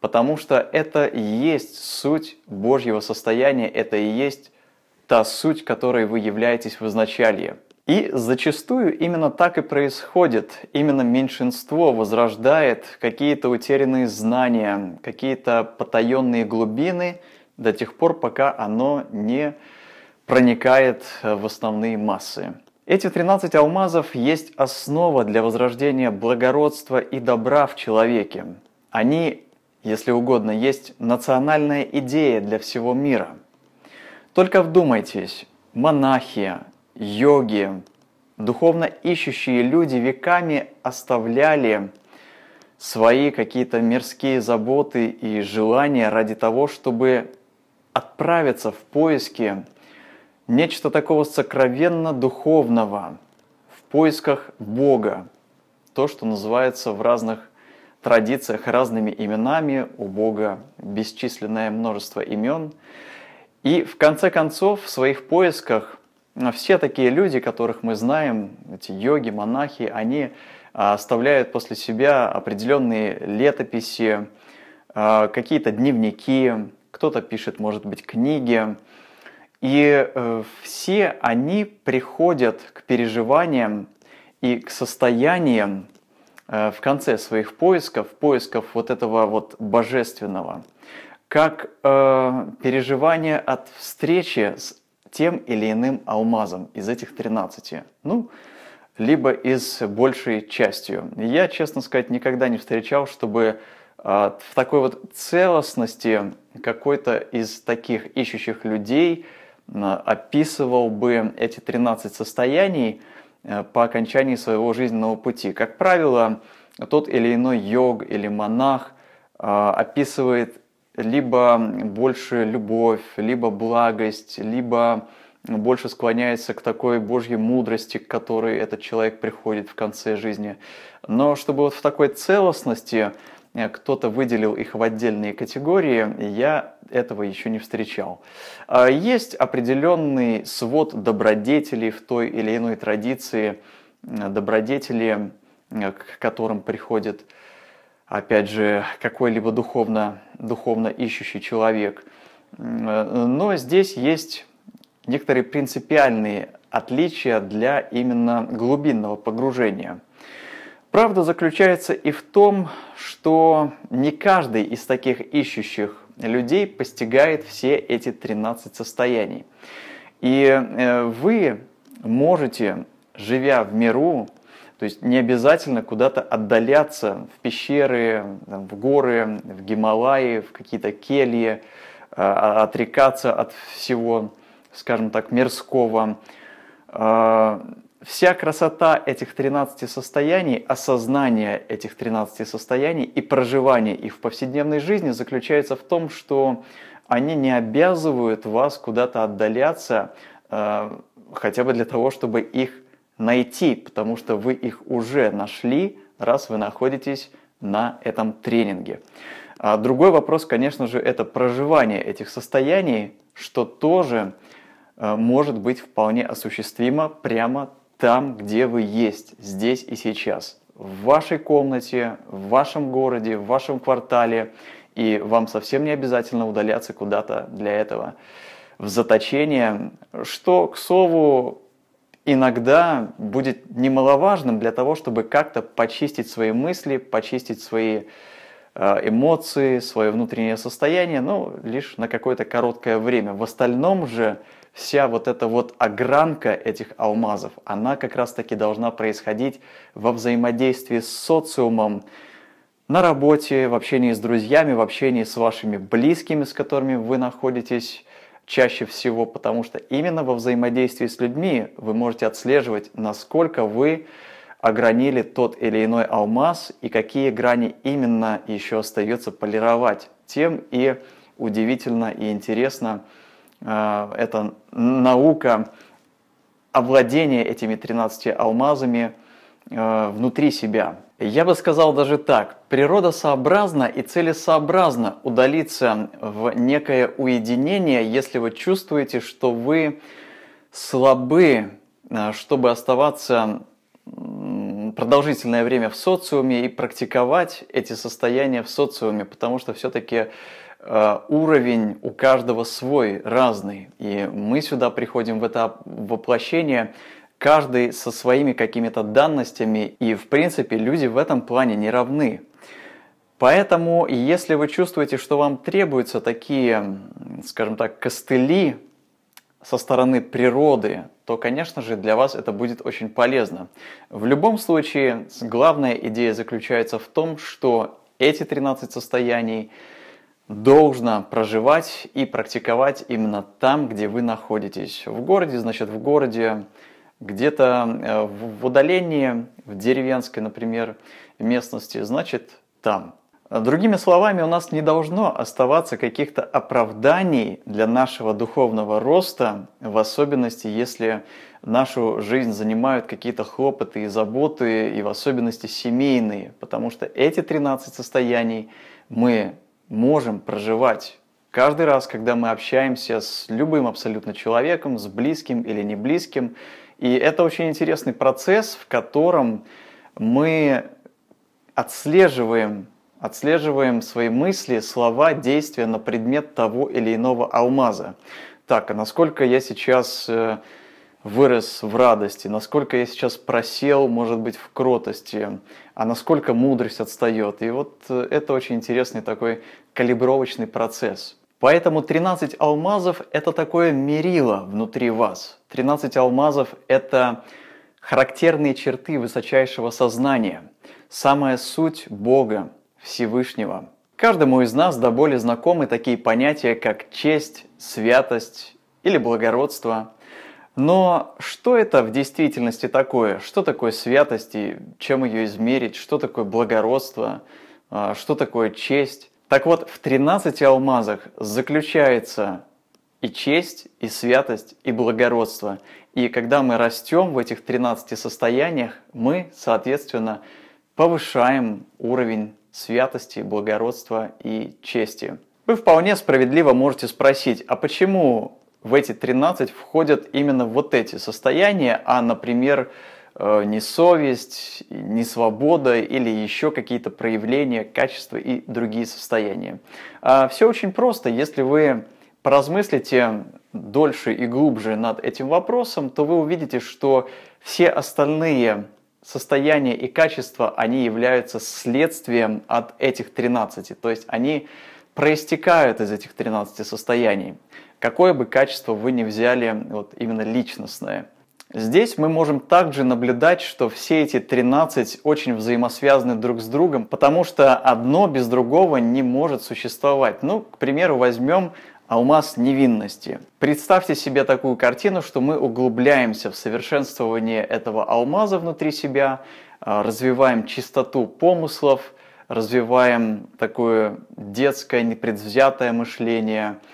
Потому что это и есть суть Божьего состояния, это и есть та суть, которой вы являетесь в изначалье. И зачастую именно так и происходит. Именно меньшинство возрождает какие-то утерянные знания, какие-то потаенные глубины до тех пор, пока оно не проникает э, в основные массы. Эти 13 алмазов есть основа для возрождения благородства и добра в человеке. Они, если угодно, есть национальная идея для всего мира. Только вдумайтесь, монахи, йоги, духовно ищущие люди веками оставляли свои какие-то мирские заботы и желания ради того, чтобы отправиться в поиски нечто такого сокровенно духовного в поисках Бога, то, что называется в разных традициях разными именами, у Бога бесчисленное множество имен. И в конце концов в своих поисках а, все такие люди, которых мы знаем, эти йоги, монахи, они а, оставляют после себя определенные летописи, а, какие-то дневники, кто-то пишет, может быть, книги, и э, все они приходят к переживаниям и к состояниям э, в конце своих поисков, поисков вот этого вот божественного, как э, переживание от встречи с тем или иным алмазом из этих 13. Ну, либо из большей частью. Я, честно сказать, никогда не встречал, чтобы в такой вот целостности какой-то из таких ищущих людей – Э, описывал бы эти 13 состояний э, по окончании своего жизненного пути. Как правило, тот или иной йог или монах э, описывает либо больше любовь, либо благость, либо больше склоняется к такой божьей мудрости, к которой этот человек приходит в конце жизни. Но чтобы вот в такой целостности Э, кто-то выделил их в отдельные категории, я этого еще не встречал. А есть определенный свод добродетелей в той или иной традиции, э, добродетели, э, к которым приходит, опять же, какой-либо духовно, духовно ищущий человек. Но здесь есть некоторые принципиальные отличия для именно глубинного погружения – Правда заключается и в том, что не каждый из таких ищущих людей постигает все эти 13 состояний. И э, вы можете, живя в миру, то есть не обязательно куда-то отдаляться в пещеры, в горы, в Гималаи, в какие-то кельи, э, а, отрекаться от всего, скажем так, мирского. А, вся красота этих 13 состояний, осознание этих 13 состояний и проживание их в повседневной жизни заключается в том, что они не обязывают вас куда-то отдаляться, э, хотя бы для того, чтобы их найти, потому что вы их уже нашли, раз вы находитесь на этом тренинге. А другой вопрос, конечно же, это проживание этих состояний, что тоже э, может быть вполне осуществимо прямо там, где вы есть, здесь и сейчас. В вашей комнате, в вашем городе, в вашем квартале. И вам совсем не обязательно удаляться куда-то для этого в заточение, что, к слову, иногда будет немаловажным для того, чтобы как-то почистить свои мысли, почистить свои э, эмоции, свое внутреннее состояние, но ну, лишь на какое-то короткое время. В остальном же вся вот эта вот огранка этих алмазов, она как раз-таки должна происходить во взаимодействии с социумом, на работе, в общении с друзьями, в общении с вашими близкими, с которыми вы находитесь чаще всего, потому что именно во взаимодействии с людьми вы можете отслеживать, насколько вы огранили тот или иной алмаз и какие грани именно еще остается полировать. Тем и удивительно и интересно – Э, это наука овладения этими 13 алмазами э, внутри себя. Я бы сказал даже так, природа сообразна и целесообразно удалиться в некое уединение, если вы чувствуете, что вы слабы, э, чтобы оставаться продолжительное время в социуме и практиковать эти состояния в социуме, потому что все-таки Э, уровень у каждого свой, разный. И мы сюда приходим в это воплощение, каждый со своими какими-то данностями, и в принципе люди в этом плане не равны. Поэтому, если вы чувствуете, что вам требуются такие, скажем так, костыли со стороны природы, то, конечно же, для вас это будет очень полезно. В любом случае, главная идея заключается в том, что эти 13 состояний – должно проживать и практиковать именно там, где вы находитесь. В городе, значит, в городе, где-то э, в удалении, в деревенской, например, местности, значит, там. Другими словами, у нас не должно оставаться каких-то оправданий для нашего духовного роста, в особенности, если нашу жизнь занимают какие-то хлопоты и заботы, и в особенности семейные, потому что эти 13 состояний мы можем проживать каждый раз, когда мы общаемся с любым абсолютно человеком, с близким или не близким. И это очень интересный процесс, в котором мы отслеживаем, отслеживаем свои мысли, слова, действия на предмет того или иного алмаза. Так, а насколько я сейчас э, вырос в радости, насколько я сейчас просел, может быть, в кротости, а насколько мудрость отстает. И вот э, это очень интересный такой калибровочный процесс. Поэтому 13 алмазов – это такое мерило внутри вас. 13 алмазов – это характерные черты высочайшего сознания, самая суть Бога, Всевышнего. Каждому из нас до боли знакомы такие понятия, как честь, святость или благородство – но что это в действительности такое? Что такое святость и чем ее измерить? Что такое благородство? А, что такое честь? Так вот, в 13 алмазах заключается и честь, и святость, и благородство. И когда мы растем в этих 13 состояниях, мы, соответственно, повышаем уровень святости, благородства и чести. Вы вполне справедливо можете спросить, а почему в эти 13 входят именно вот эти состояния, а, например, э, не совесть, не свобода или еще какие-то проявления, качества и другие состояния. А, все очень просто. Если вы поразмыслите дольше и глубже над этим вопросом, то вы увидите, что все остальные состояния и качества, они являются следствием от этих 13. То есть они проистекают из этих 13 состояний какое бы качество вы ни взяли вот именно личностное. Здесь мы можем также наблюдать, что все эти 13 очень взаимосвязаны друг с другом, потому что одно без другого не может существовать. Ну, к примеру, возьмем алмаз невинности. Представьте себе такую картину, что мы углубляемся в совершенствование этого алмаза внутри себя, а, развиваем чистоту помыслов, развиваем такое детское непредвзятое мышление –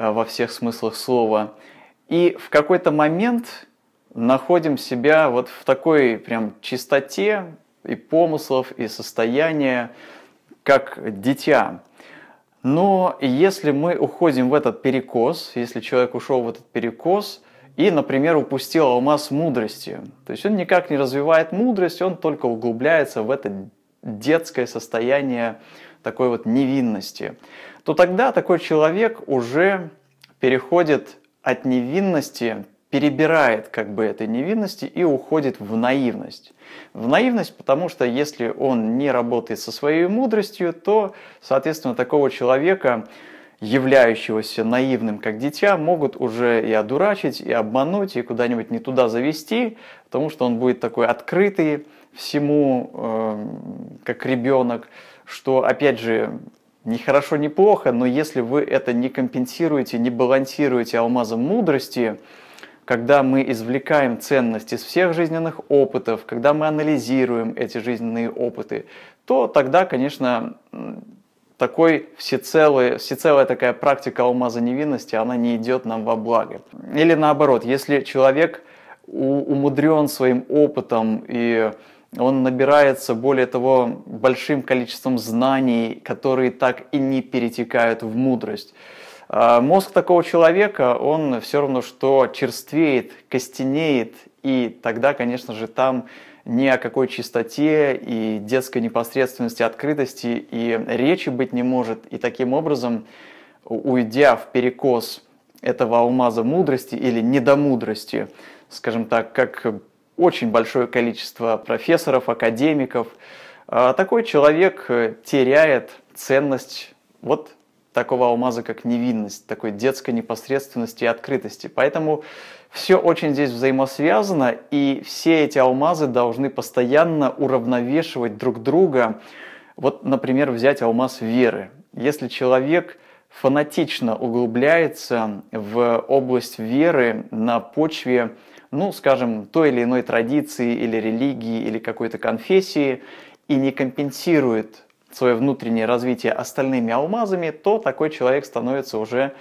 Э, во всех смыслах слова. И в какой-то момент находим себя вот в такой прям чистоте и помыслов, и состояния, как дитя. Но если мы уходим в этот перекос, если человек ушел в этот перекос и, например, упустил алмаз мудрости, то есть он никак не развивает мудрость, он только углубляется в это детское состояние такой вот невинности, то тогда такой человек уже переходит от невинности, перебирает как бы этой невинности и уходит в наивность. В наивность, потому что если он не работает со своей мудростью, то, соответственно, такого человека являющегося наивным как дитя, могут уже и одурачить, и обмануть, и куда-нибудь не туда завести, потому что он будет такой открытый всему, э, как ребенок, что, опять же, не хорошо, не плохо, но если вы это не компенсируете, не балансируете алмазом мудрости, когда мы извлекаем ценность из всех жизненных опытов, когда мы анализируем эти жизненные опыты, то тогда, конечно, такой всецелый, всецелая такая практика алмаза невинности, она не идет нам во благо. Или наоборот, если человек умудрен своим опытом и он набирается, более того, большим количеством знаний, которые так и не перетекают в мудрость. А, мозг такого человека, он все равно что черствеет, костенеет, и тогда, конечно же, там ни о какой чистоте и детской непосредственности, открытости и речи быть не может. И таким образом, уйдя в перекос этого алмаза мудрости или недомудрости, скажем так, как очень большое количество профессоров, академиков. А такой человек э, теряет ценность вот такого алмаза, как невинность, такой детской непосредственности и открытости. Поэтому все очень здесь взаимосвязано, и все эти алмазы должны постоянно уравновешивать друг друга. Вот, например, взять алмаз веры. Если человек фанатично углубляется в область веры на почве ну, скажем, той или иной традиции или религии или какой-то конфессии и не компенсирует свое внутреннее развитие остальными алмазами, то такой человек становится уже,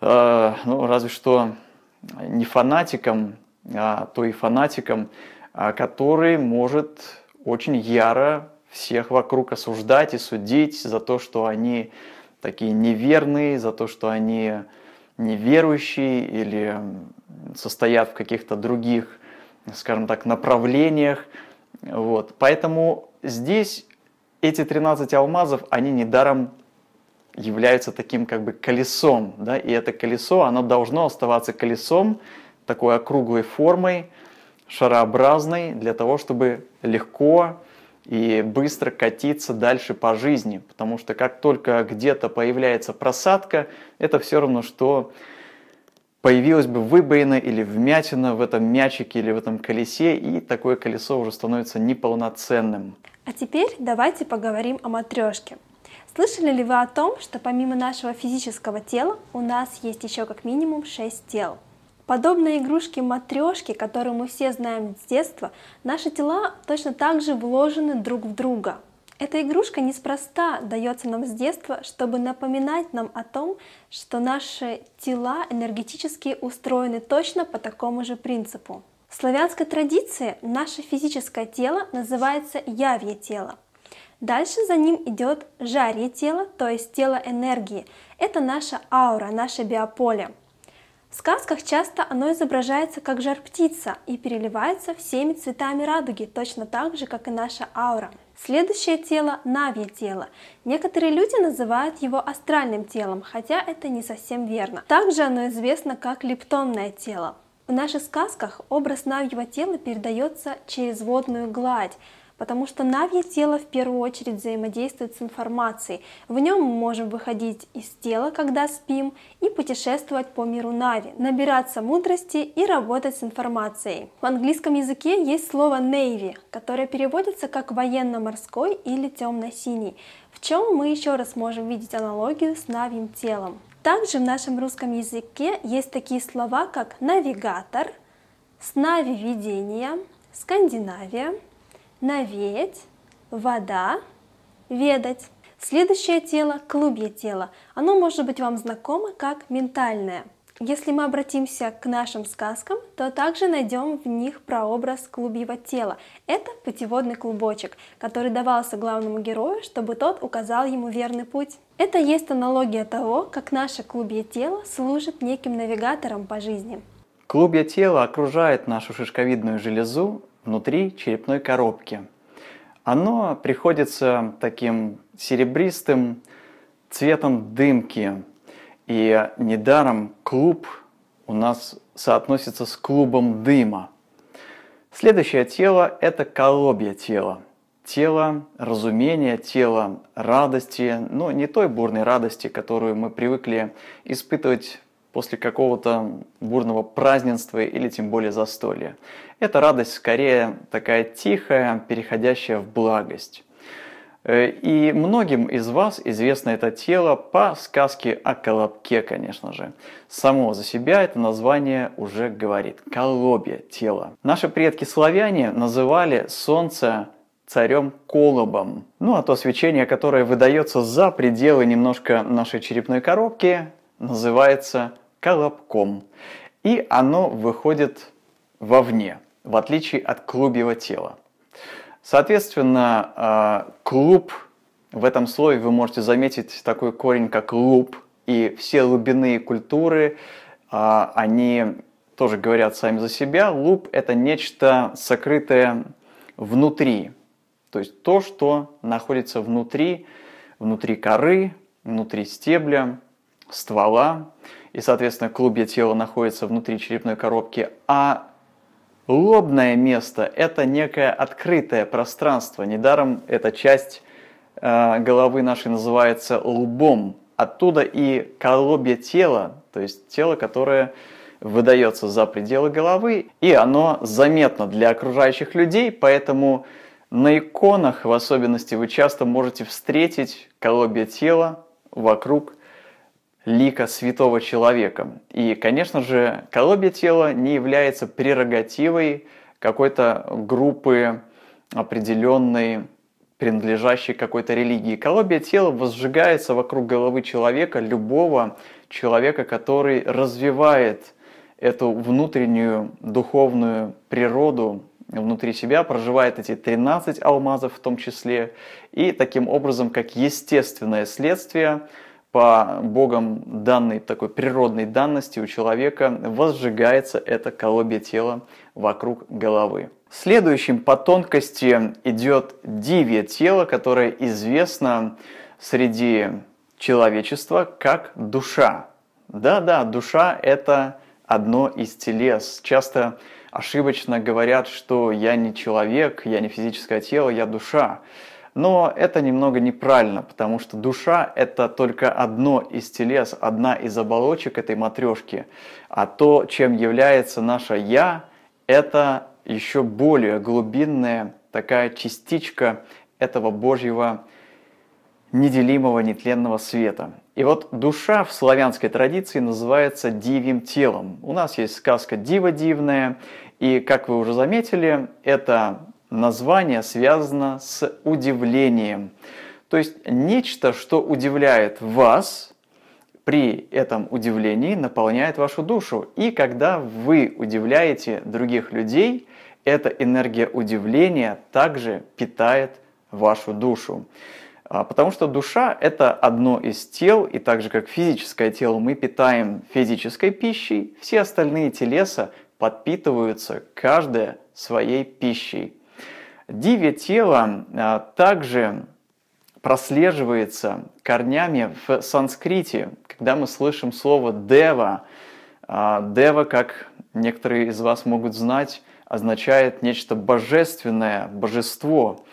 э, ну, разве что не фанатиком, а то и фанатиком, а, который может очень яро всех вокруг осуждать и судить за то, что они такие неверные, за то, что они неверующие или состоят в каких-то других, скажем так, направлениях. Вот. Поэтому здесь эти 13 алмазов, они недаром являются таким как бы колесом, да, и это колесо, оно должно оставаться колесом, такой округлой формой, шарообразной, для того, чтобы легко и быстро катиться дальше по жизни, потому что как только где-то появляется просадка, это все равно, что появилась бы выбоина или вмятина в этом мячике или в этом колесе, и такое колесо уже становится неполноценным. А теперь давайте поговорим о матрешке. Слышали ли вы о том, что помимо нашего физического тела у нас есть еще как минимум 6 тел? Подобные игрушки-матрешки, которые мы все знаем с детства, наши тела точно так же вложены друг в друга. Эта игрушка неспроста дается нам с детства, чтобы напоминать нам о том, что наши тела энергетически устроены точно по такому же принципу. В славянской традиции наше физическое тело называется явье тело. Дальше за ним идет жарье тело, то есть тело энергии. Это наша аура, наше биополе. В сказках часто оно изображается как жар-птица и переливается всеми цветами радуги, точно так же, как и наша аура. Следующее тело – Навье тело. Некоторые люди называют его астральным телом, хотя это не совсем верно. Также оно известно как лептонное тело. В наших сказках образ Навьего тела передается через водную гладь, потому что навье тело в первую очередь взаимодействует с информацией. В нем мы можем выходить из тела, когда спим, и путешествовать по миру нави, набираться мудрости и работать с информацией. В английском языке есть слово navy, которое переводится как военно-морской или темно-синий, в чем мы еще раз можем видеть аналогию с навьим телом. Также в нашем русском языке есть такие слова, как навигатор, снави видения, Скандинавия, наветь, вода, ведать. Следующее тело – клубье тело. Оно может быть вам знакомо как ментальное. Если мы обратимся к нашим сказкам, то также найдем в них прообраз клубьего тела. Это путеводный клубочек, который давался главному герою, чтобы тот указал ему верный путь. Это есть аналогия того, как наше клубье тело служит неким навигатором по жизни. Клубья тела окружает нашу шишковидную железу внутри черепной коробки. Оно приходится таким серебристым цветом дымки. И недаром клуб у нас соотносится с клубом дыма. Следующее тело – это колобья тело. Тело разумения, тело радости, но не той бурной радости, которую мы привыкли испытывать после какого-то бурного праздненства или тем более застолья. Эта радость скорее такая тихая, переходящая в благость. Э, и многим из вас известно это тело по сказке о Колобке, конечно же. Само за себя это название уже говорит. Колобье тело. Наши предки-славяне называли солнце царем Колобом. Ну а то свечение, которое выдается за пределы немножко нашей черепной коробки, называется колобком. И оно выходит вовне, в отличие от клубьего тела. Соответственно, а, клуб в этом слое вы можете заметить такой корень, как луб, и все глубинные культуры, а, они тоже говорят сами за себя. Луб – это нечто сокрытое внутри, то есть то, что находится внутри, внутри коры, внутри стебля, ствола и, соответственно, клубья тела находятся внутри черепной коробки, а лобное место – это некое открытое пространство. Недаром эта часть э, головы нашей называется лбом. Оттуда и колобья тела, то есть тело, которое выдается за пределы головы, и оно заметно для окружающих людей, поэтому на иконах, в особенности, вы часто можете встретить колобья тела вокруг лика святого человека. И, конечно же, колобье тела не является прерогативой какой-то группы определенной, принадлежащей какой-то религии. Колобье тела возжигается вокруг головы человека, любого человека, который развивает эту внутреннюю духовную природу внутри себя, проживает эти 13 алмазов в том числе, и таким образом, как естественное следствие – по богам данной такой природной данности у человека возжигается это колобие тела вокруг головы. Следующим по тонкости идет дивье тело, которое известно среди человечества как душа. Да-да, душа – это одно из телес. Часто ошибочно говорят, что я не человек, я не физическое тело, я душа. Но это немного неправильно, потому что душа – это только одно из телес, одна из оболочек этой матрешки. А то, чем является наше «я», это еще более глубинная такая частичка этого Божьего неделимого нетленного света. И вот душа в славянской традиции называется дивим телом. У нас есть сказка «Дива дивная», и, как вы уже заметили, это название связано с удивлением. То есть нечто, что удивляет вас, при этом удивлении наполняет вашу душу. И когда вы удивляете других людей, эта энергия удивления также питает вашу душу. А, потому что душа – это одно из тел, и так же как физическое тело мы питаем физической пищей, все остальные телеса подпитываются каждое своей пищей. Дивье тело а, также прослеживается корнями в санскрите, когда мы слышим слово «дева». А, «Дева», как некоторые из вас могут знать, означает нечто божественное, божество.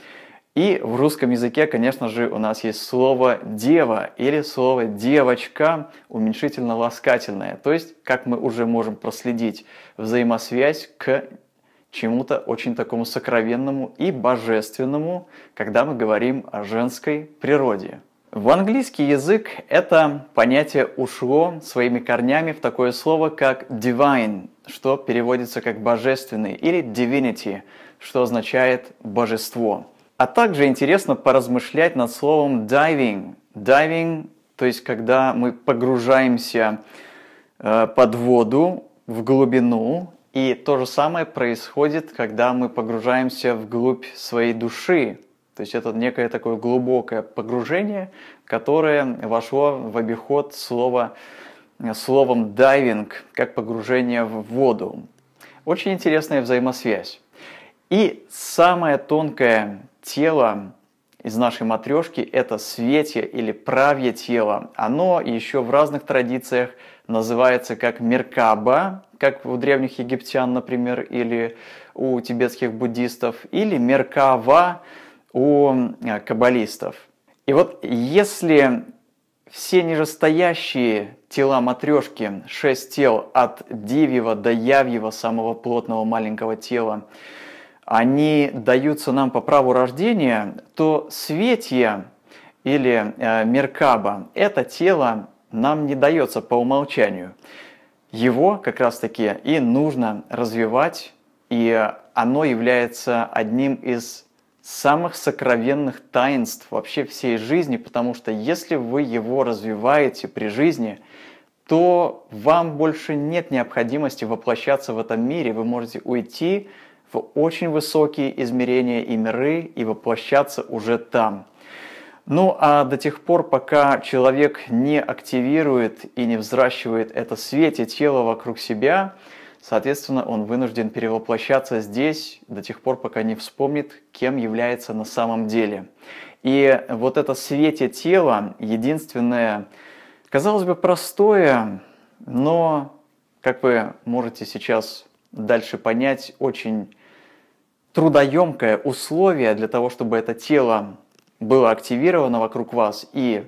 И в русском языке, конечно же, у нас есть слово «дева» или слово «девочка» уменьшительно-ласкательное. То есть, как мы уже можем проследить, взаимосвязь к чему-то очень такому сокровенному и божественному, когда мы говорим о женской природе. В английский язык это понятие ушло своими корнями в такое слово, как divine, что переводится как божественный, или divinity, что означает божество. А также интересно поразмышлять над словом diving. Diving, то есть когда мы погружаемся э, под воду в глубину и то же самое происходит, когда мы погружаемся в глубь своей души. То есть это некое такое глубокое погружение, которое вошло в обиход слова, словом дайвинг, как погружение в воду. Очень интересная взаимосвязь. И самое тонкое тело из нашей матрешки – это светие или правье тело. Оно еще в разных традициях – называется как меркаба, как у древних египтян, например, или у тибетских буддистов, или меркава у э, каббалистов. И вот если все нижестоящие тела матрешки, шесть тел от Дивьего до Явьего, самого плотного маленького тела, они даются нам по праву рождения, то светье или э, Меркаба – это тело нам не дается по умолчанию. Его как раз-таки и нужно развивать, и оно является одним из самых сокровенных таинств вообще всей жизни, потому что если вы его развиваете при жизни, то вам больше нет необходимости воплощаться в этом мире. Вы можете уйти в очень высокие измерения и миры и воплощаться уже там – ну а до тех пор, пока человек не активирует и не взращивает это свете тело вокруг себя, соответственно, он вынужден перевоплощаться здесь до тех пор, пока не вспомнит, кем является на самом деле. И вот это свете тело, единственное, казалось бы, простое, но, как вы можете сейчас дальше понять, очень трудоемкое условие для того, чтобы это тело было активировано вокруг вас и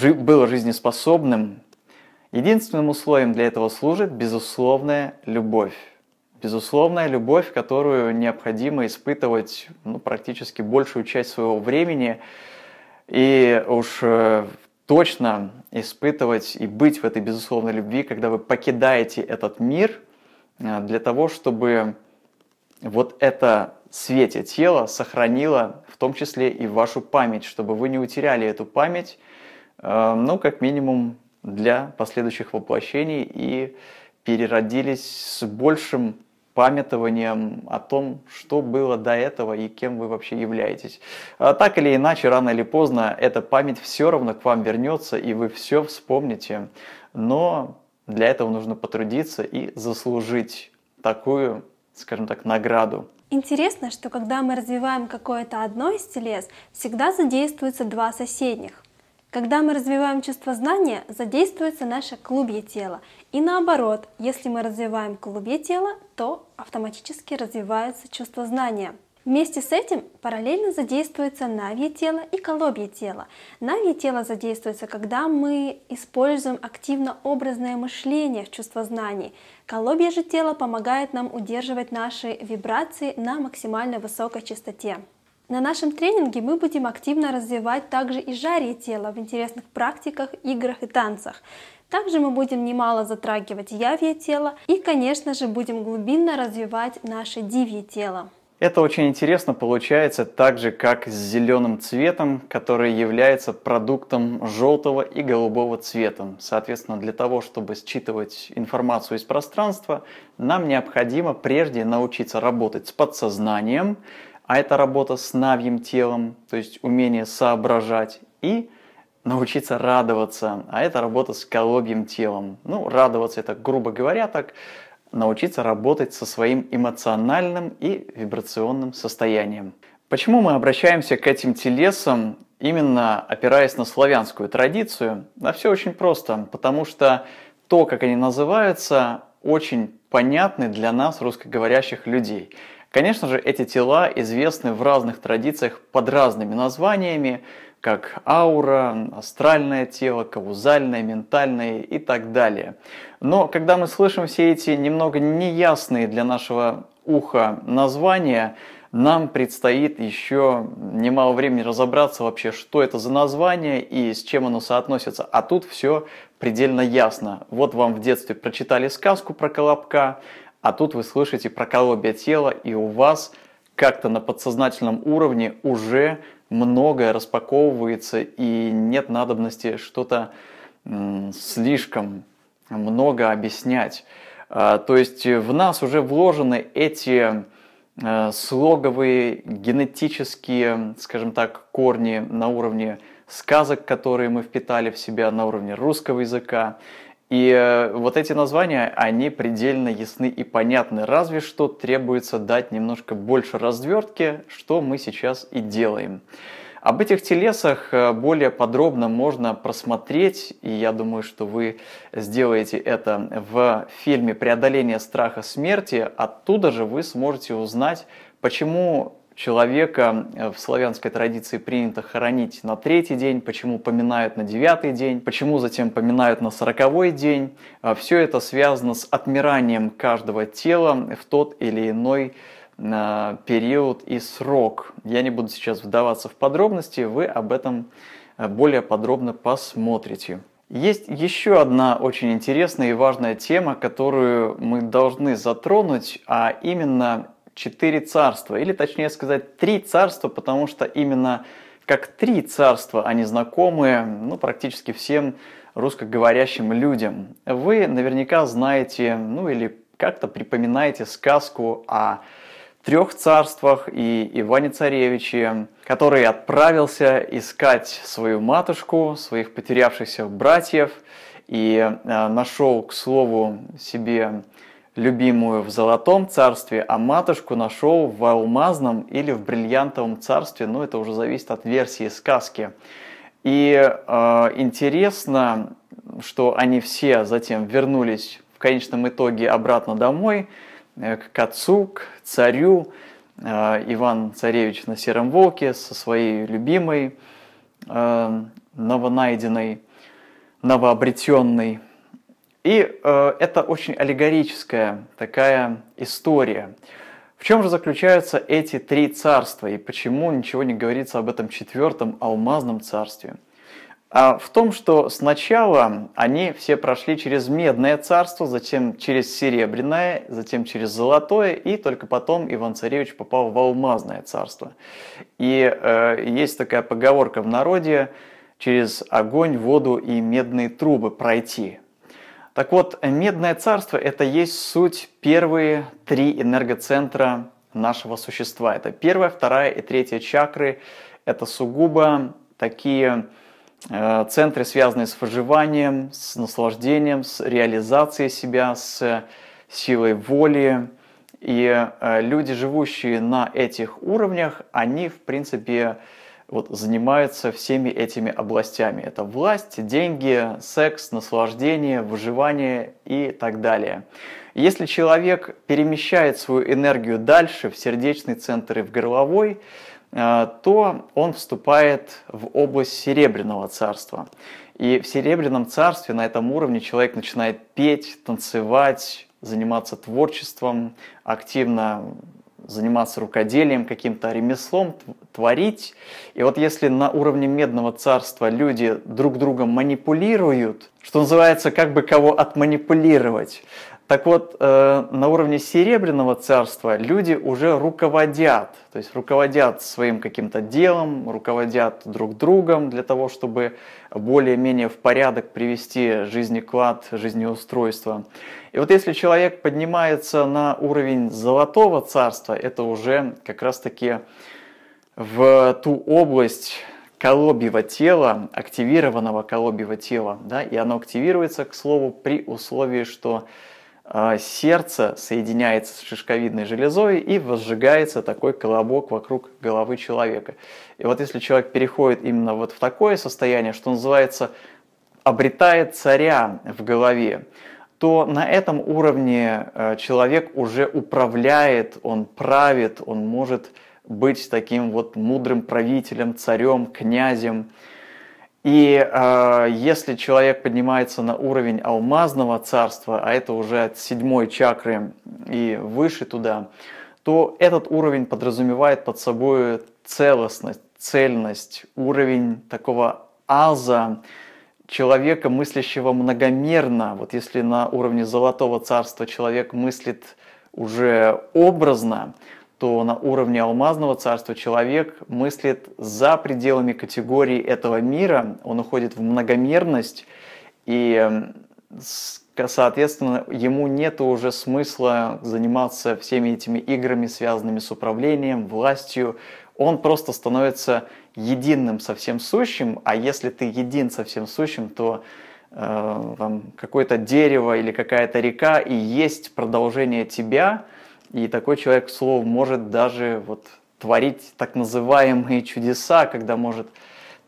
было жизнеспособным, единственным условием для этого служит безусловная любовь. Безусловная любовь, которую необходимо испытывать ну, практически большую часть своего времени и уж э, точно испытывать и быть в этой безусловной любви, когда вы покидаете этот мир э, для того, чтобы вот это свете тело сохранило в том числе и вашу память, чтобы вы не утеряли эту память, эм, ну, как минимум, для последующих воплощений и переродились с большим памятованием о том, что было до этого и кем вы вообще являетесь. А так или иначе, рано или поздно, эта память все равно к вам вернется, и вы все вспомните. Но для этого нужно потрудиться и заслужить такую, скажем так, награду. Интересно, что когда мы развиваем какое-то одно из телес, всегда задействуются два соседних. Когда мы развиваем чувство знания, задействуется наше клубье тела. И наоборот, если мы развиваем клубье тела, то автоматически развивается чувство знания. Вместе с этим параллельно задействуется навье тело и колобье тело. Навье тело задействуется, когда мы используем активно образное мышление в знаний. Колобье же тело помогает нам удерживать наши вибрации на максимально высокой частоте. На нашем тренинге мы будем активно развивать также и жарие тела в интересных практиках, играх и танцах. Также мы будем немало затрагивать явье тело и, конечно же, будем глубинно развивать наше дивье тело. Это очень интересно получается так же, как с зеленым цветом, который является продуктом желтого и голубого цвета. Соответственно, для того, чтобы считывать информацию из пространства, нам необходимо прежде научиться работать с подсознанием, а это работа с навьим телом, то есть умение соображать, и научиться радоваться, а это работа с колобьим телом. Ну, радоваться это, грубо говоря, так научиться работать со своим эмоциональным и вибрационным состоянием. Почему мы обращаемся к этим телесам, именно опираясь на славянскую традицию? Да все очень просто, потому что то, как они называются, очень понятны для нас, русскоговорящих людей. Конечно же, эти тела известны в разных традициях под разными названиями, как аура, астральное тело, каузальное, ментальное и так далее. Но когда мы слышим все эти немного неясные для нашего уха названия, нам предстоит еще немало времени разобраться вообще, что это за название и с чем оно соотносится. А тут все предельно ясно. Вот вам в детстве прочитали сказку про колобка, а тут вы слышите про колобья тело, и у вас как-то на подсознательном уровне уже многое распаковывается, и нет надобности что-то слишком много объяснять. А, то есть э, в нас уже вложены эти э, слоговые, генетические, скажем так, корни на уровне сказок, которые мы впитали в себя на уровне русского языка. И э, вот эти названия, они предельно ясны и понятны, разве что требуется дать немножко больше развертки, что мы сейчас и делаем. Об этих телесах э, более подробно можно просмотреть, и я думаю, что вы сделаете это в фильме «Преодоление страха смерти». Оттуда же вы сможете узнать, почему человека э, в славянской традиции принято хоронить на третий день, почему поминают на девятый день, почему затем поминают на сороковой день. Э, Все это связано с отмиранием каждого тела в тот или иной период и срок. Я не буду сейчас вдаваться в подробности, вы об этом э, более подробно посмотрите. Есть еще одна очень интересная и важная тема, которую мы должны затронуть, а именно четыре царства, или точнее сказать три царства, потому что именно как три царства они знакомы ну, практически всем русскоговорящим людям. Вы наверняка знаете, ну или как-то припоминаете сказку о трех царствах и Иване Царевиче, который отправился искать свою матушку, своих потерявшихся братьев и э, нашел, к слову, себе любимую в золотом царстве, а матушку нашел в алмазном или в бриллиантовом царстве, но ну, это уже зависит от версии сказки. И э, интересно, что они все затем вернулись в конечном итоге обратно домой – Э, к отцу, к царю. Э, Иван Царевич на Сером Волке со своей любимой, э, новонайденной, новообретенной. И это очень аллегорическая такая история. В чем же заключаются эти три царства и почему ничего не говорится об этом четвертом алмазном царстве? А в том, что сначала они все прошли через медное царство, затем через серебряное, затем через золотое, и только потом Иван-царевич попал в алмазное царство. И э, есть такая поговорка в народе «через огонь, воду и медные трубы пройти». Так вот, медное царство – это есть суть первые три энергоцентра нашего существа. Это первая, вторая и третья чакры. Это сугубо такие Э, центры, связанные с выживанием, с наслаждением, с реализацией себя, с э, силой воли. И э, люди, живущие на этих уровнях, они, в принципе, вот, занимаются всеми этими областями. Это власть, деньги, секс, наслаждение, выживание и так далее. Если человек перемещает свою энергию дальше, в сердечный центр и в горловой, Э, то он вступает в область Серебряного царства. И в Серебряном царстве на этом уровне человек начинает петь, танцевать, заниматься творчеством, активно заниматься рукоделием, каким-то ремеслом, творить. И вот если на уровне медного царства люди друг другом манипулируют, что называется, как бы кого отманипулировать, так вот, э, на уровне Серебряного царства люди уже руководят, то есть руководят своим каким-то делом, руководят друг другом для того, чтобы более-менее в порядок привести жизнеклад, жизнеустройство. И вот если человек поднимается на уровень Золотого царства, это уже как раз-таки в ту область колобьего тела, активированного колобьего тела, да, и оно активируется, к слову, при условии, что а, сердце соединяется с шишковидной железой и возжигается такой колобок вокруг головы человека. И вот если человек переходит именно вот в такое состояние, что называется обретает царя в голове, то на этом уровне э, человек уже управляет, он правит, он может быть таким вот мудрым правителем, царем, князем. И э, если человек поднимается на уровень алмазного царства, а это уже от седьмой чакры и выше туда, то этот уровень подразумевает под собой целостность, цельность, уровень такого аза, человека, мыслящего многомерно. Вот если на уровне золотого царства человек мыслит уже образно, что на уровне алмазного царства человек мыслит за пределами категории этого мира, он уходит в многомерность, и, соответственно, ему нет уже смысла заниматься всеми этими играми, связанными с управлением, властью. Он просто становится единым со всем сущим, а если ты един со всем сущим, то э, какое-то дерево или какая-то река и есть продолжение тебя – и такой человек, к слову, может даже вот творить так называемые чудеса, когда может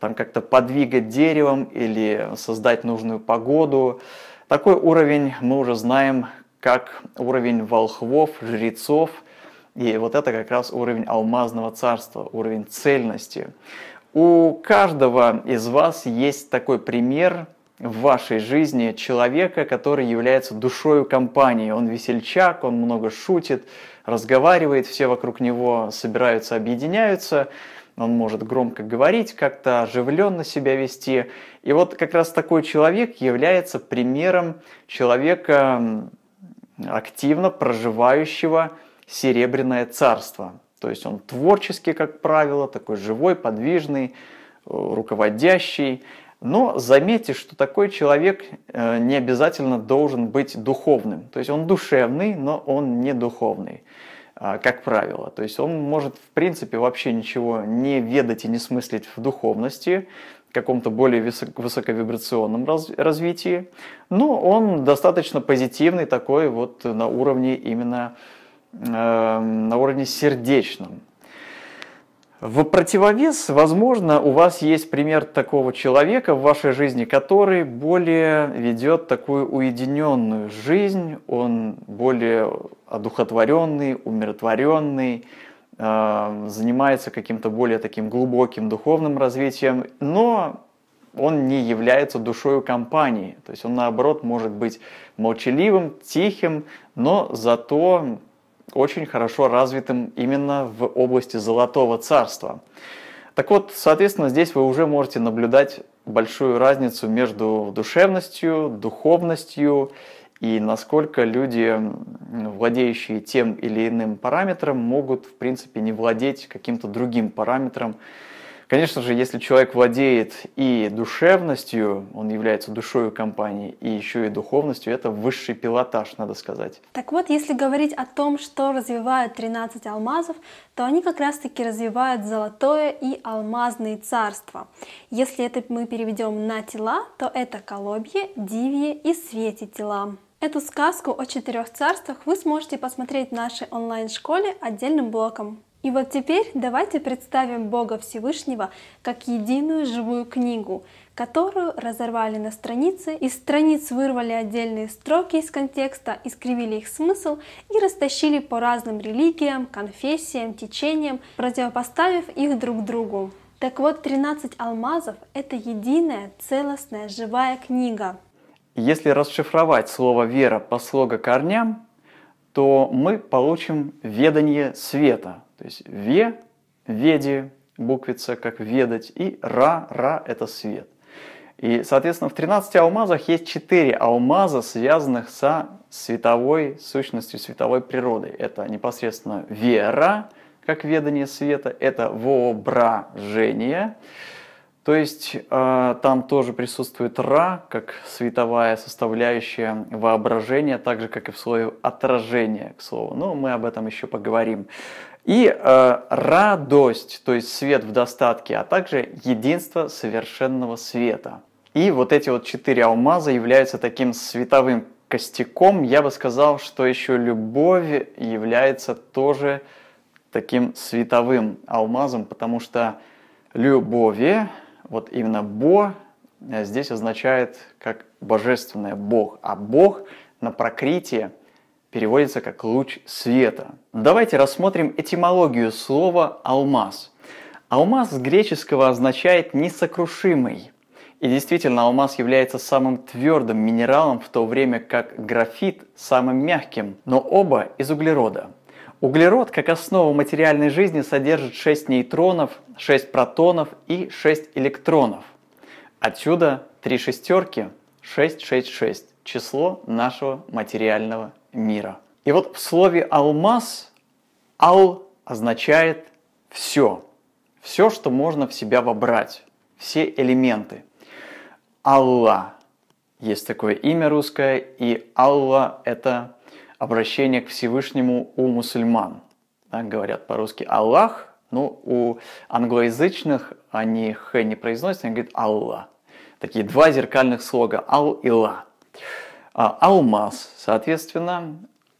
там как-то подвигать деревом или создать нужную погоду. Такой уровень мы уже знаем как уровень волхвов, жрецов, и вот это как раз уровень алмазного царства, уровень цельности. У каждого из вас есть такой пример, в вашей жизни человека, который является душою компании. Он весельчак, он много шутит, разговаривает, все вокруг него собираются, объединяются, он может громко говорить, как-то оживленно себя вести. И вот как раз такой человек является примером человека, активно проживающего серебряное царство. То есть он творческий, как правило, такой живой, подвижный, э, руководящий. Но заметьте, что такой человек э, не обязательно должен быть духовным. То есть он душевный, но он не духовный, а, как правило. То есть он может, в принципе, вообще ничего не ведать и не смыслить в духовности, каком-то более высоковибрационном развитии. Но он достаточно позитивный такой вот на уровне именно эм, на уровне сердечном. В противовес, возможно, у вас есть пример такого человека в вашей жизни, который более ведет такую уединенную жизнь, он более одухотворенный, умиротворенный, э, занимается каким-то более таким глубоким духовным развитием, но он не является душою компании. То есть он, наоборот, может быть молчаливым, тихим, но зато очень хорошо развитым именно в области Золотого Царства. Так вот, соответственно, здесь вы уже можете наблюдать большую разницу между душевностью, духовностью и насколько люди, владеющие тем или иным параметром, могут, в принципе, не владеть каким-то другим параметром, Конечно же, если человек владеет и душевностью, он является душою компании, и еще и духовностью, это высший пилотаж, надо сказать. Так вот, если говорить о том, что развивают 13 алмазов, то они как раз-таки развивают золотое и алмазные царства. Если это мы переведем на тела, то это колобье, дивье и свете тела. Эту сказку о четырех царствах вы сможете посмотреть в нашей онлайн-школе отдельным блоком. И вот теперь давайте представим Бога Всевышнего как единую живую книгу, которую разорвали на страницы, из страниц вырвали отдельные строки из контекста, искривили их смысл и растащили по разным религиям, конфессиям, течениям, противопоставив их друг другу. Так вот, 13 алмазов — это единая, целостная, живая книга. Если расшифровать слово «вера» по слога корням, то мы получим ведание света — то есть ве, веди, буквица, как ведать, и ра, ра – это свет. И, соответственно, в 13 алмазах есть 4 алмаза, связанных со световой сущностью, световой природой. Это непосредственно вера, как ведание света, это воображение, то есть э, там тоже присутствует ра, как световая составляющая воображения, так же как и в слове отражение, к слову. Но ну, мы об этом еще поговорим. И э, радость, то есть свет в достатке, а также единство совершенного света. И вот эти вот четыре алмаза являются таким световым костяком. Я бы сказал, что еще любовь является тоже таким световым алмазом, потому что любовь, вот именно Бо, э, здесь означает как божественное Бог, а Бог на прокритии – переводится как луч света. Давайте рассмотрим этимологию слова алмаз. Алмаз с греческого означает несокрушимый. И действительно, алмаз является самым твердым минералом, в то время как графит самым мягким, но оба из углерода. Углерод, как основа материальной жизни, содержит 6 нейтронов, 6 протонов и 6 электронов. Отсюда три шестерки, 666, число нашего материального мира. И вот в слове «алмаз» «ал» означает «все». Все, что можно в себя вобрать, все элементы. Алла. Есть такое имя русское, и Алла – это обращение к Всевышнему у мусульман. Так говорят по-русски «Аллах», ну, у англоязычных они «х» не произносят, они говорят «Алла». Такие два зеркальных слога «ал» и «ла». А, алмаз, соответственно,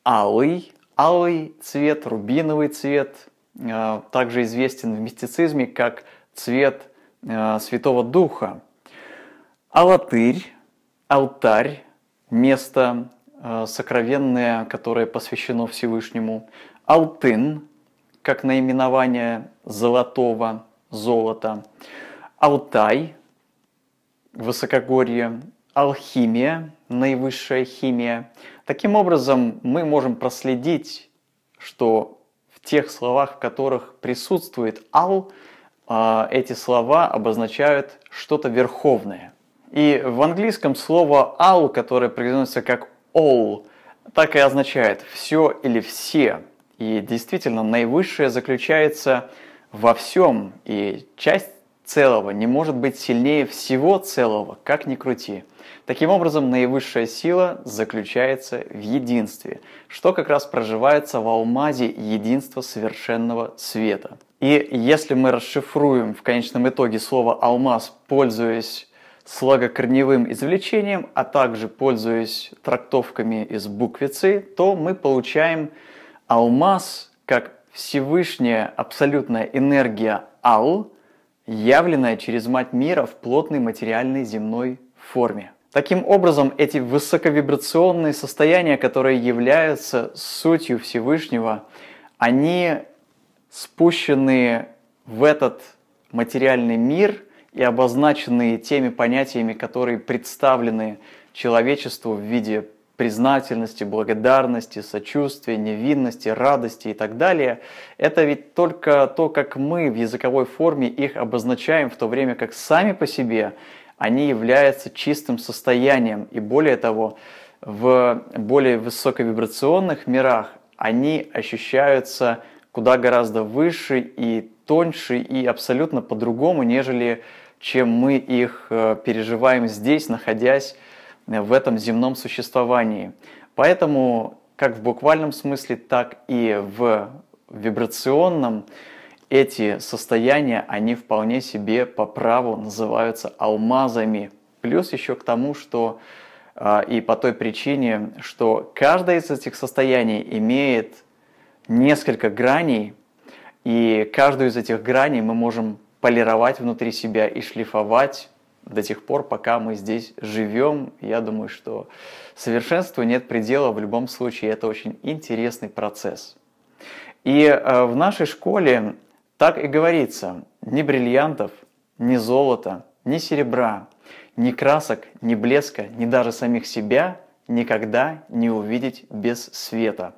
алый, алый цвет, рубиновый цвет, э, также известен в мистицизме как цвет э, Святого Духа. Алатырь, алтарь, место э, сокровенное, которое посвящено Всевышнему. Алтын, как наименование золотого, золота. Алтай, высокогорье. Алхимия, наивысшая химия. Таким образом, мы можем проследить, что в тех словах, в которых присутствует «ал», а, эти слова обозначают что-то верховное. И в английском слово ал, которое произносится как «all», так и означает «все» или «все». И действительно, наивысшее заключается во всем, и часть целого не может быть сильнее всего целого, как ни крути – Таким образом, наивысшая сила заключается в единстве, что как раз проживается в алмазе единства совершенного света. И если мы расшифруем в конечном итоге слово «алмаз», пользуясь слагокорневым извлечением, а также пользуясь трактовками из буквицы, то мы получаем алмаз как Всевышняя абсолютная энергия Ал, явленная через Мать мира в плотной материальной земной форме. Таким образом, эти высоковибрационные состояния, которые являются сутью Всевышнего, они спущены в этот материальный мир и обозначены теми понятиями, которые представлены человечеству в виде признательности, благодарности, сочувствия, невинности, радости и так далее, это ведь только то, как мы в языковой форме их обозначаем, в то время как сами по себе они являются чистым состоянием. И более того, в более высоковибрационных мирах они ощущаются куда гораздо выше и тоньше и абсолютно по-другому, нежели чем мы их э, переживаем здесь, находясь э, в этом земном существовании. Поэтому как в буквальном смысле, так и в вибрационном эти состояния, они вполне себе по праву называются алмазами. Плюс еще к тому, что а, и по той причине, что каждое из этих состояний имеет несколько граней, и каждую из этих граней мы можем полировать внутри себя и шлифовать до тех пор, пока мы здесь живем. Я думаю, что совершенству нет предела в любом случае. Это очень интересный процесс. И а, в нашей школе так и говорится, ни бриллиантов, ни золота, ни серебра, ни красок, ни блеска, ни даже самих себя никогда не увидеть без света.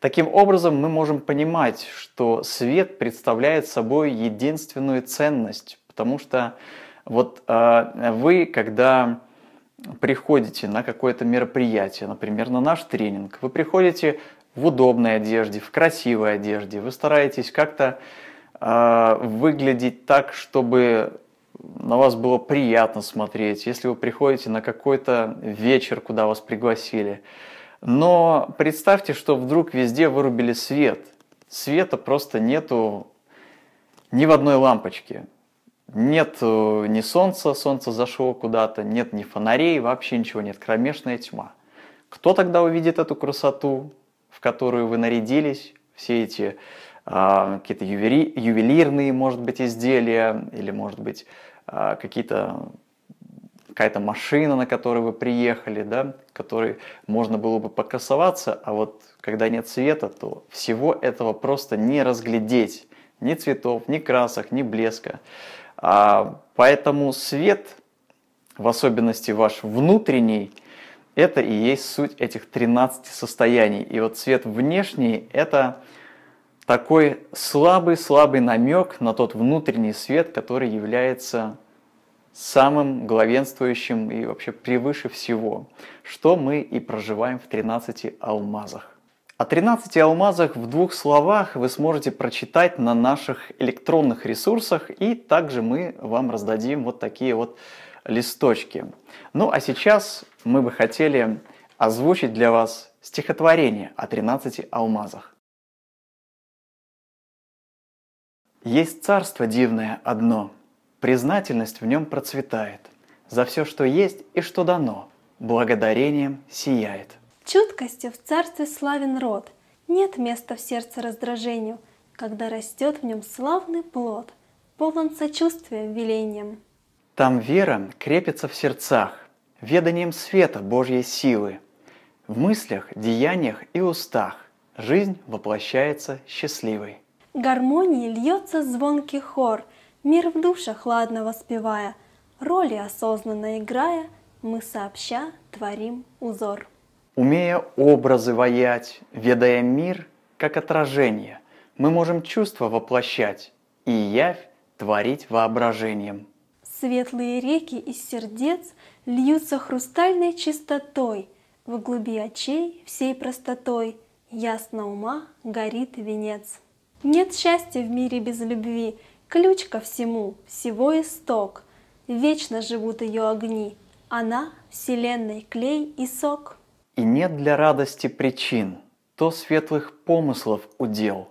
Таким образом, мы можем понимать, что свет представляет собой единственную ценность, потому что вот э, вы, когда приходите на какое-то мероприятие, например, на наш тренинг, вы приходите в удобной одежде, в красивой одежде, вы стараетесь как-то а, выглядеть так, чтобы на вас было приятно смотреть, если вы приходите на какой-то вечер, куда вас пригласили. Но представьте, что вдруг везде вырубили свет. Света просто нету ни в одной лампочке. Нет э, ни солнца, солнце зашло куда-то, нет ни фонарей, вообще ничего нет, кромешная тьма. Кто тогда увидит эту красоту, в которую вы нарядились, все эти а, какие-то ювери, ювелирные, может быть, изделия, или, может быть, а, какие-то какая-то машина, на которой вы приехали, да, которой можно было бы покрасоваться, а вот когда нет света, то всего этого просто не разглядеть. Ни цветов, ни красок, ни блеска. А, поэтому свет, в особенности ваш внутренний, это и есть суть этих 13 состояний. И вот свет внешний – это такой слабый-слабый намек на тот внутренний свет, который является самым главенствующим и вообще превыше всего, что мы и проживаем в 13 алмазах. О 13 алмазах в двух словах вы сможете прочитать на наших электронных ресурсах, и также мы вам раздадим вот такие вот листочки. Ну а сейчас мы бы хотели озвучить для вас стихотворение о 13 алмазах. Есть царство дивное одно, признательность в нем процветает. За все, что есть и что дано, благодарением сияет. Чуткостью в царстве славен род, нет места в сердце раздражению, когда растет в нем славный плод, полон сочувствия велением. Там вера крепится в сердцах, веданием света Божьей силы, в мыслях, деяниях и устах жизнь воплощается счастливой гармонии льется звонкий хор, Мир в душах ладно воспевая, Роли осознанно играя, Мы сообща творим узор. Умея образы воять, ведая мир, как отражение, Мы можем чувства воплощать и явь творить воображением. Светлые реки из сердец льются хрустальной чистотой, В глуби очей всей простотой ясно ума горит венец. Нет счастья в мире без любви, ключ ко всему, всего исток. Вечно живут ее огни, она — вселенной клей и сок. И нет для радости причин, то светлых помыслов удел,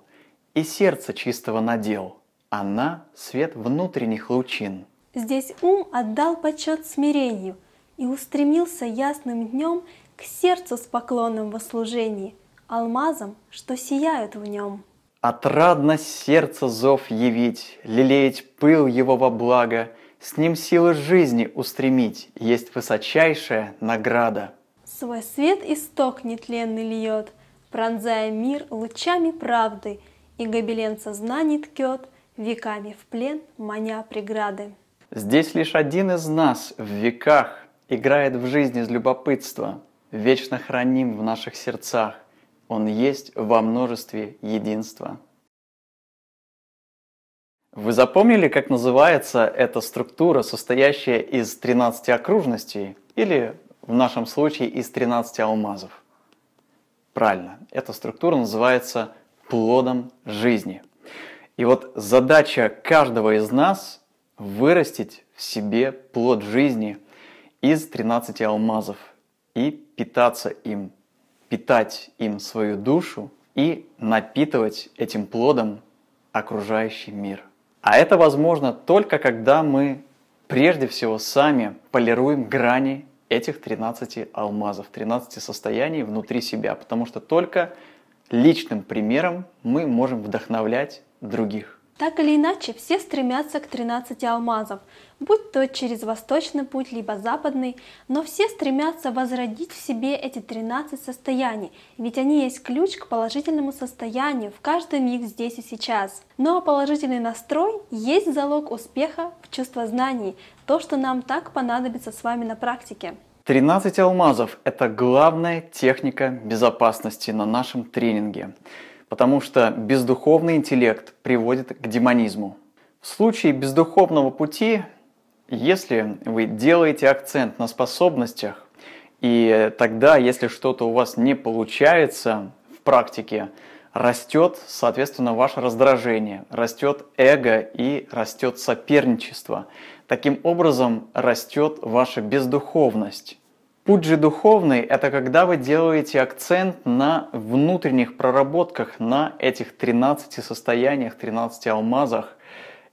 и сердце чистого надел, она — свет внутренних лучин. Здесь ум отдал почет смирению, и устремился ясным днем к сердцу с поклоном во служении, алмазам, что сияют в нем. Отрадно сердце зов явить, Лелеять пыл его во благо, С ним силы жизни устремить Есть высочайшая награда. Свой свет исток нетленный льет, Пронзая мир лучами правды, И гобелен сознаний ткет, Веками в плен маня преграды. Здесь лишь один из нас в веках Играет в жизни из любопытства, Вечно храним в наших сердцах. Он есть во множестве единства. Вы запомнили, как называется эта структура, состоящая из 13 окружностей, или в нашем случае из 13 алмазов? Правильно, эта структура называется плодом жизни. И вот задача каждого из нас – вырастить в себе плод жизни из 13 алмазов и питаться им – питать им свою душу и напитывать этим плодом окружающий мир. А это возможно только когда мы прежде всего сами полируем грани этих 13 алмазов, 13 состояний внутри себя, потому что только личным примером мы можем вдохновлять других. Так или иначе, все стремятся к 13 алмазов, будь то через восточный путь, либо западный, но все стремятся возродить в себе эти 13 состояний, ведь они есть ключ к положительному состоянию в каждый миг здесь и сейчас. Ну а положительный настрой есть залог успеха в чувство знаний, то, что нам так понадобится с вами на практике. 13 алмазов – это главная техника безопасности на нашем тренинге потому что бездуховный интеллект приводит к демонизму. В случае бездуховного пути, если вы делаете акцент на способностях, и тогда, если что-то у вас не получается в практике, растет, соответственно, ваше раздражение, растет эго и растет соперничество. Таким образом, растет ваша бездуховность. Путь же духовный – это когда вы делаете акцент на внутренних проработках, на этих 13 состояниях, 13 алмазах.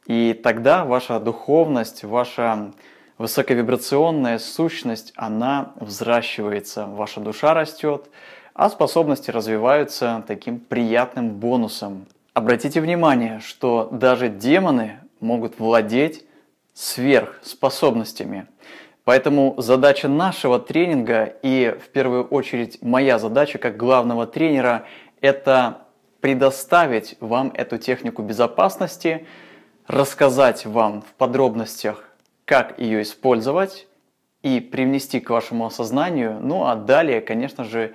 И тогда ваша духовность, ваша высоковибрационная сущность, она взращивается, ваша душа растет, а способности развиваются таким приятным бонусом. Обратите внимание, что даже демоны могут владеть сверхспособностями – Поэтому задача нашего тренинга и в первую очередь моя задача как главного тренера – это предоставить вам эту технику безопасности, рассказать вам в подробностях, как ее использовать и привнести к вашему осознанию. Ну а далее, конечно же,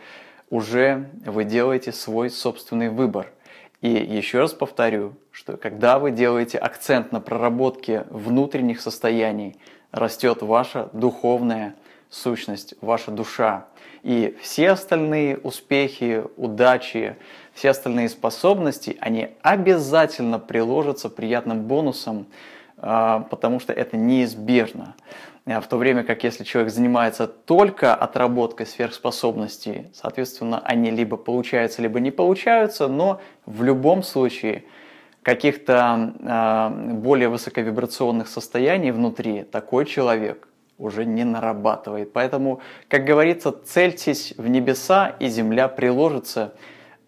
уже вы делаете свой собственный выбор. И еще раз повторю, что когда вы делаете акцент на проработке внутренних состояний – растет ваша духовная сущность, ваша душа. И все остальные успехи, удачи, все остальные способности, они обязательно приложатся приятным бонусом, а, потому что это неизбежно. А в то время как если человек занимается только отработкой сверхспособностей, соответственно, они либо получаются, либо не получаются, но в любом случае – каких-то э, более высоковибрационных состояний внутри такой человек уже не нарабатывает. Поэтому, как говорится, цельтесь в небеса, и земля приложится.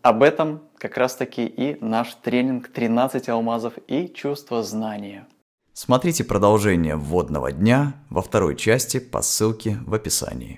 Об этом как раз-таки и наш тренинг «13 алмазов и чувство знания». Смотрите продолжение водного дня во второй части по ссылке в описании.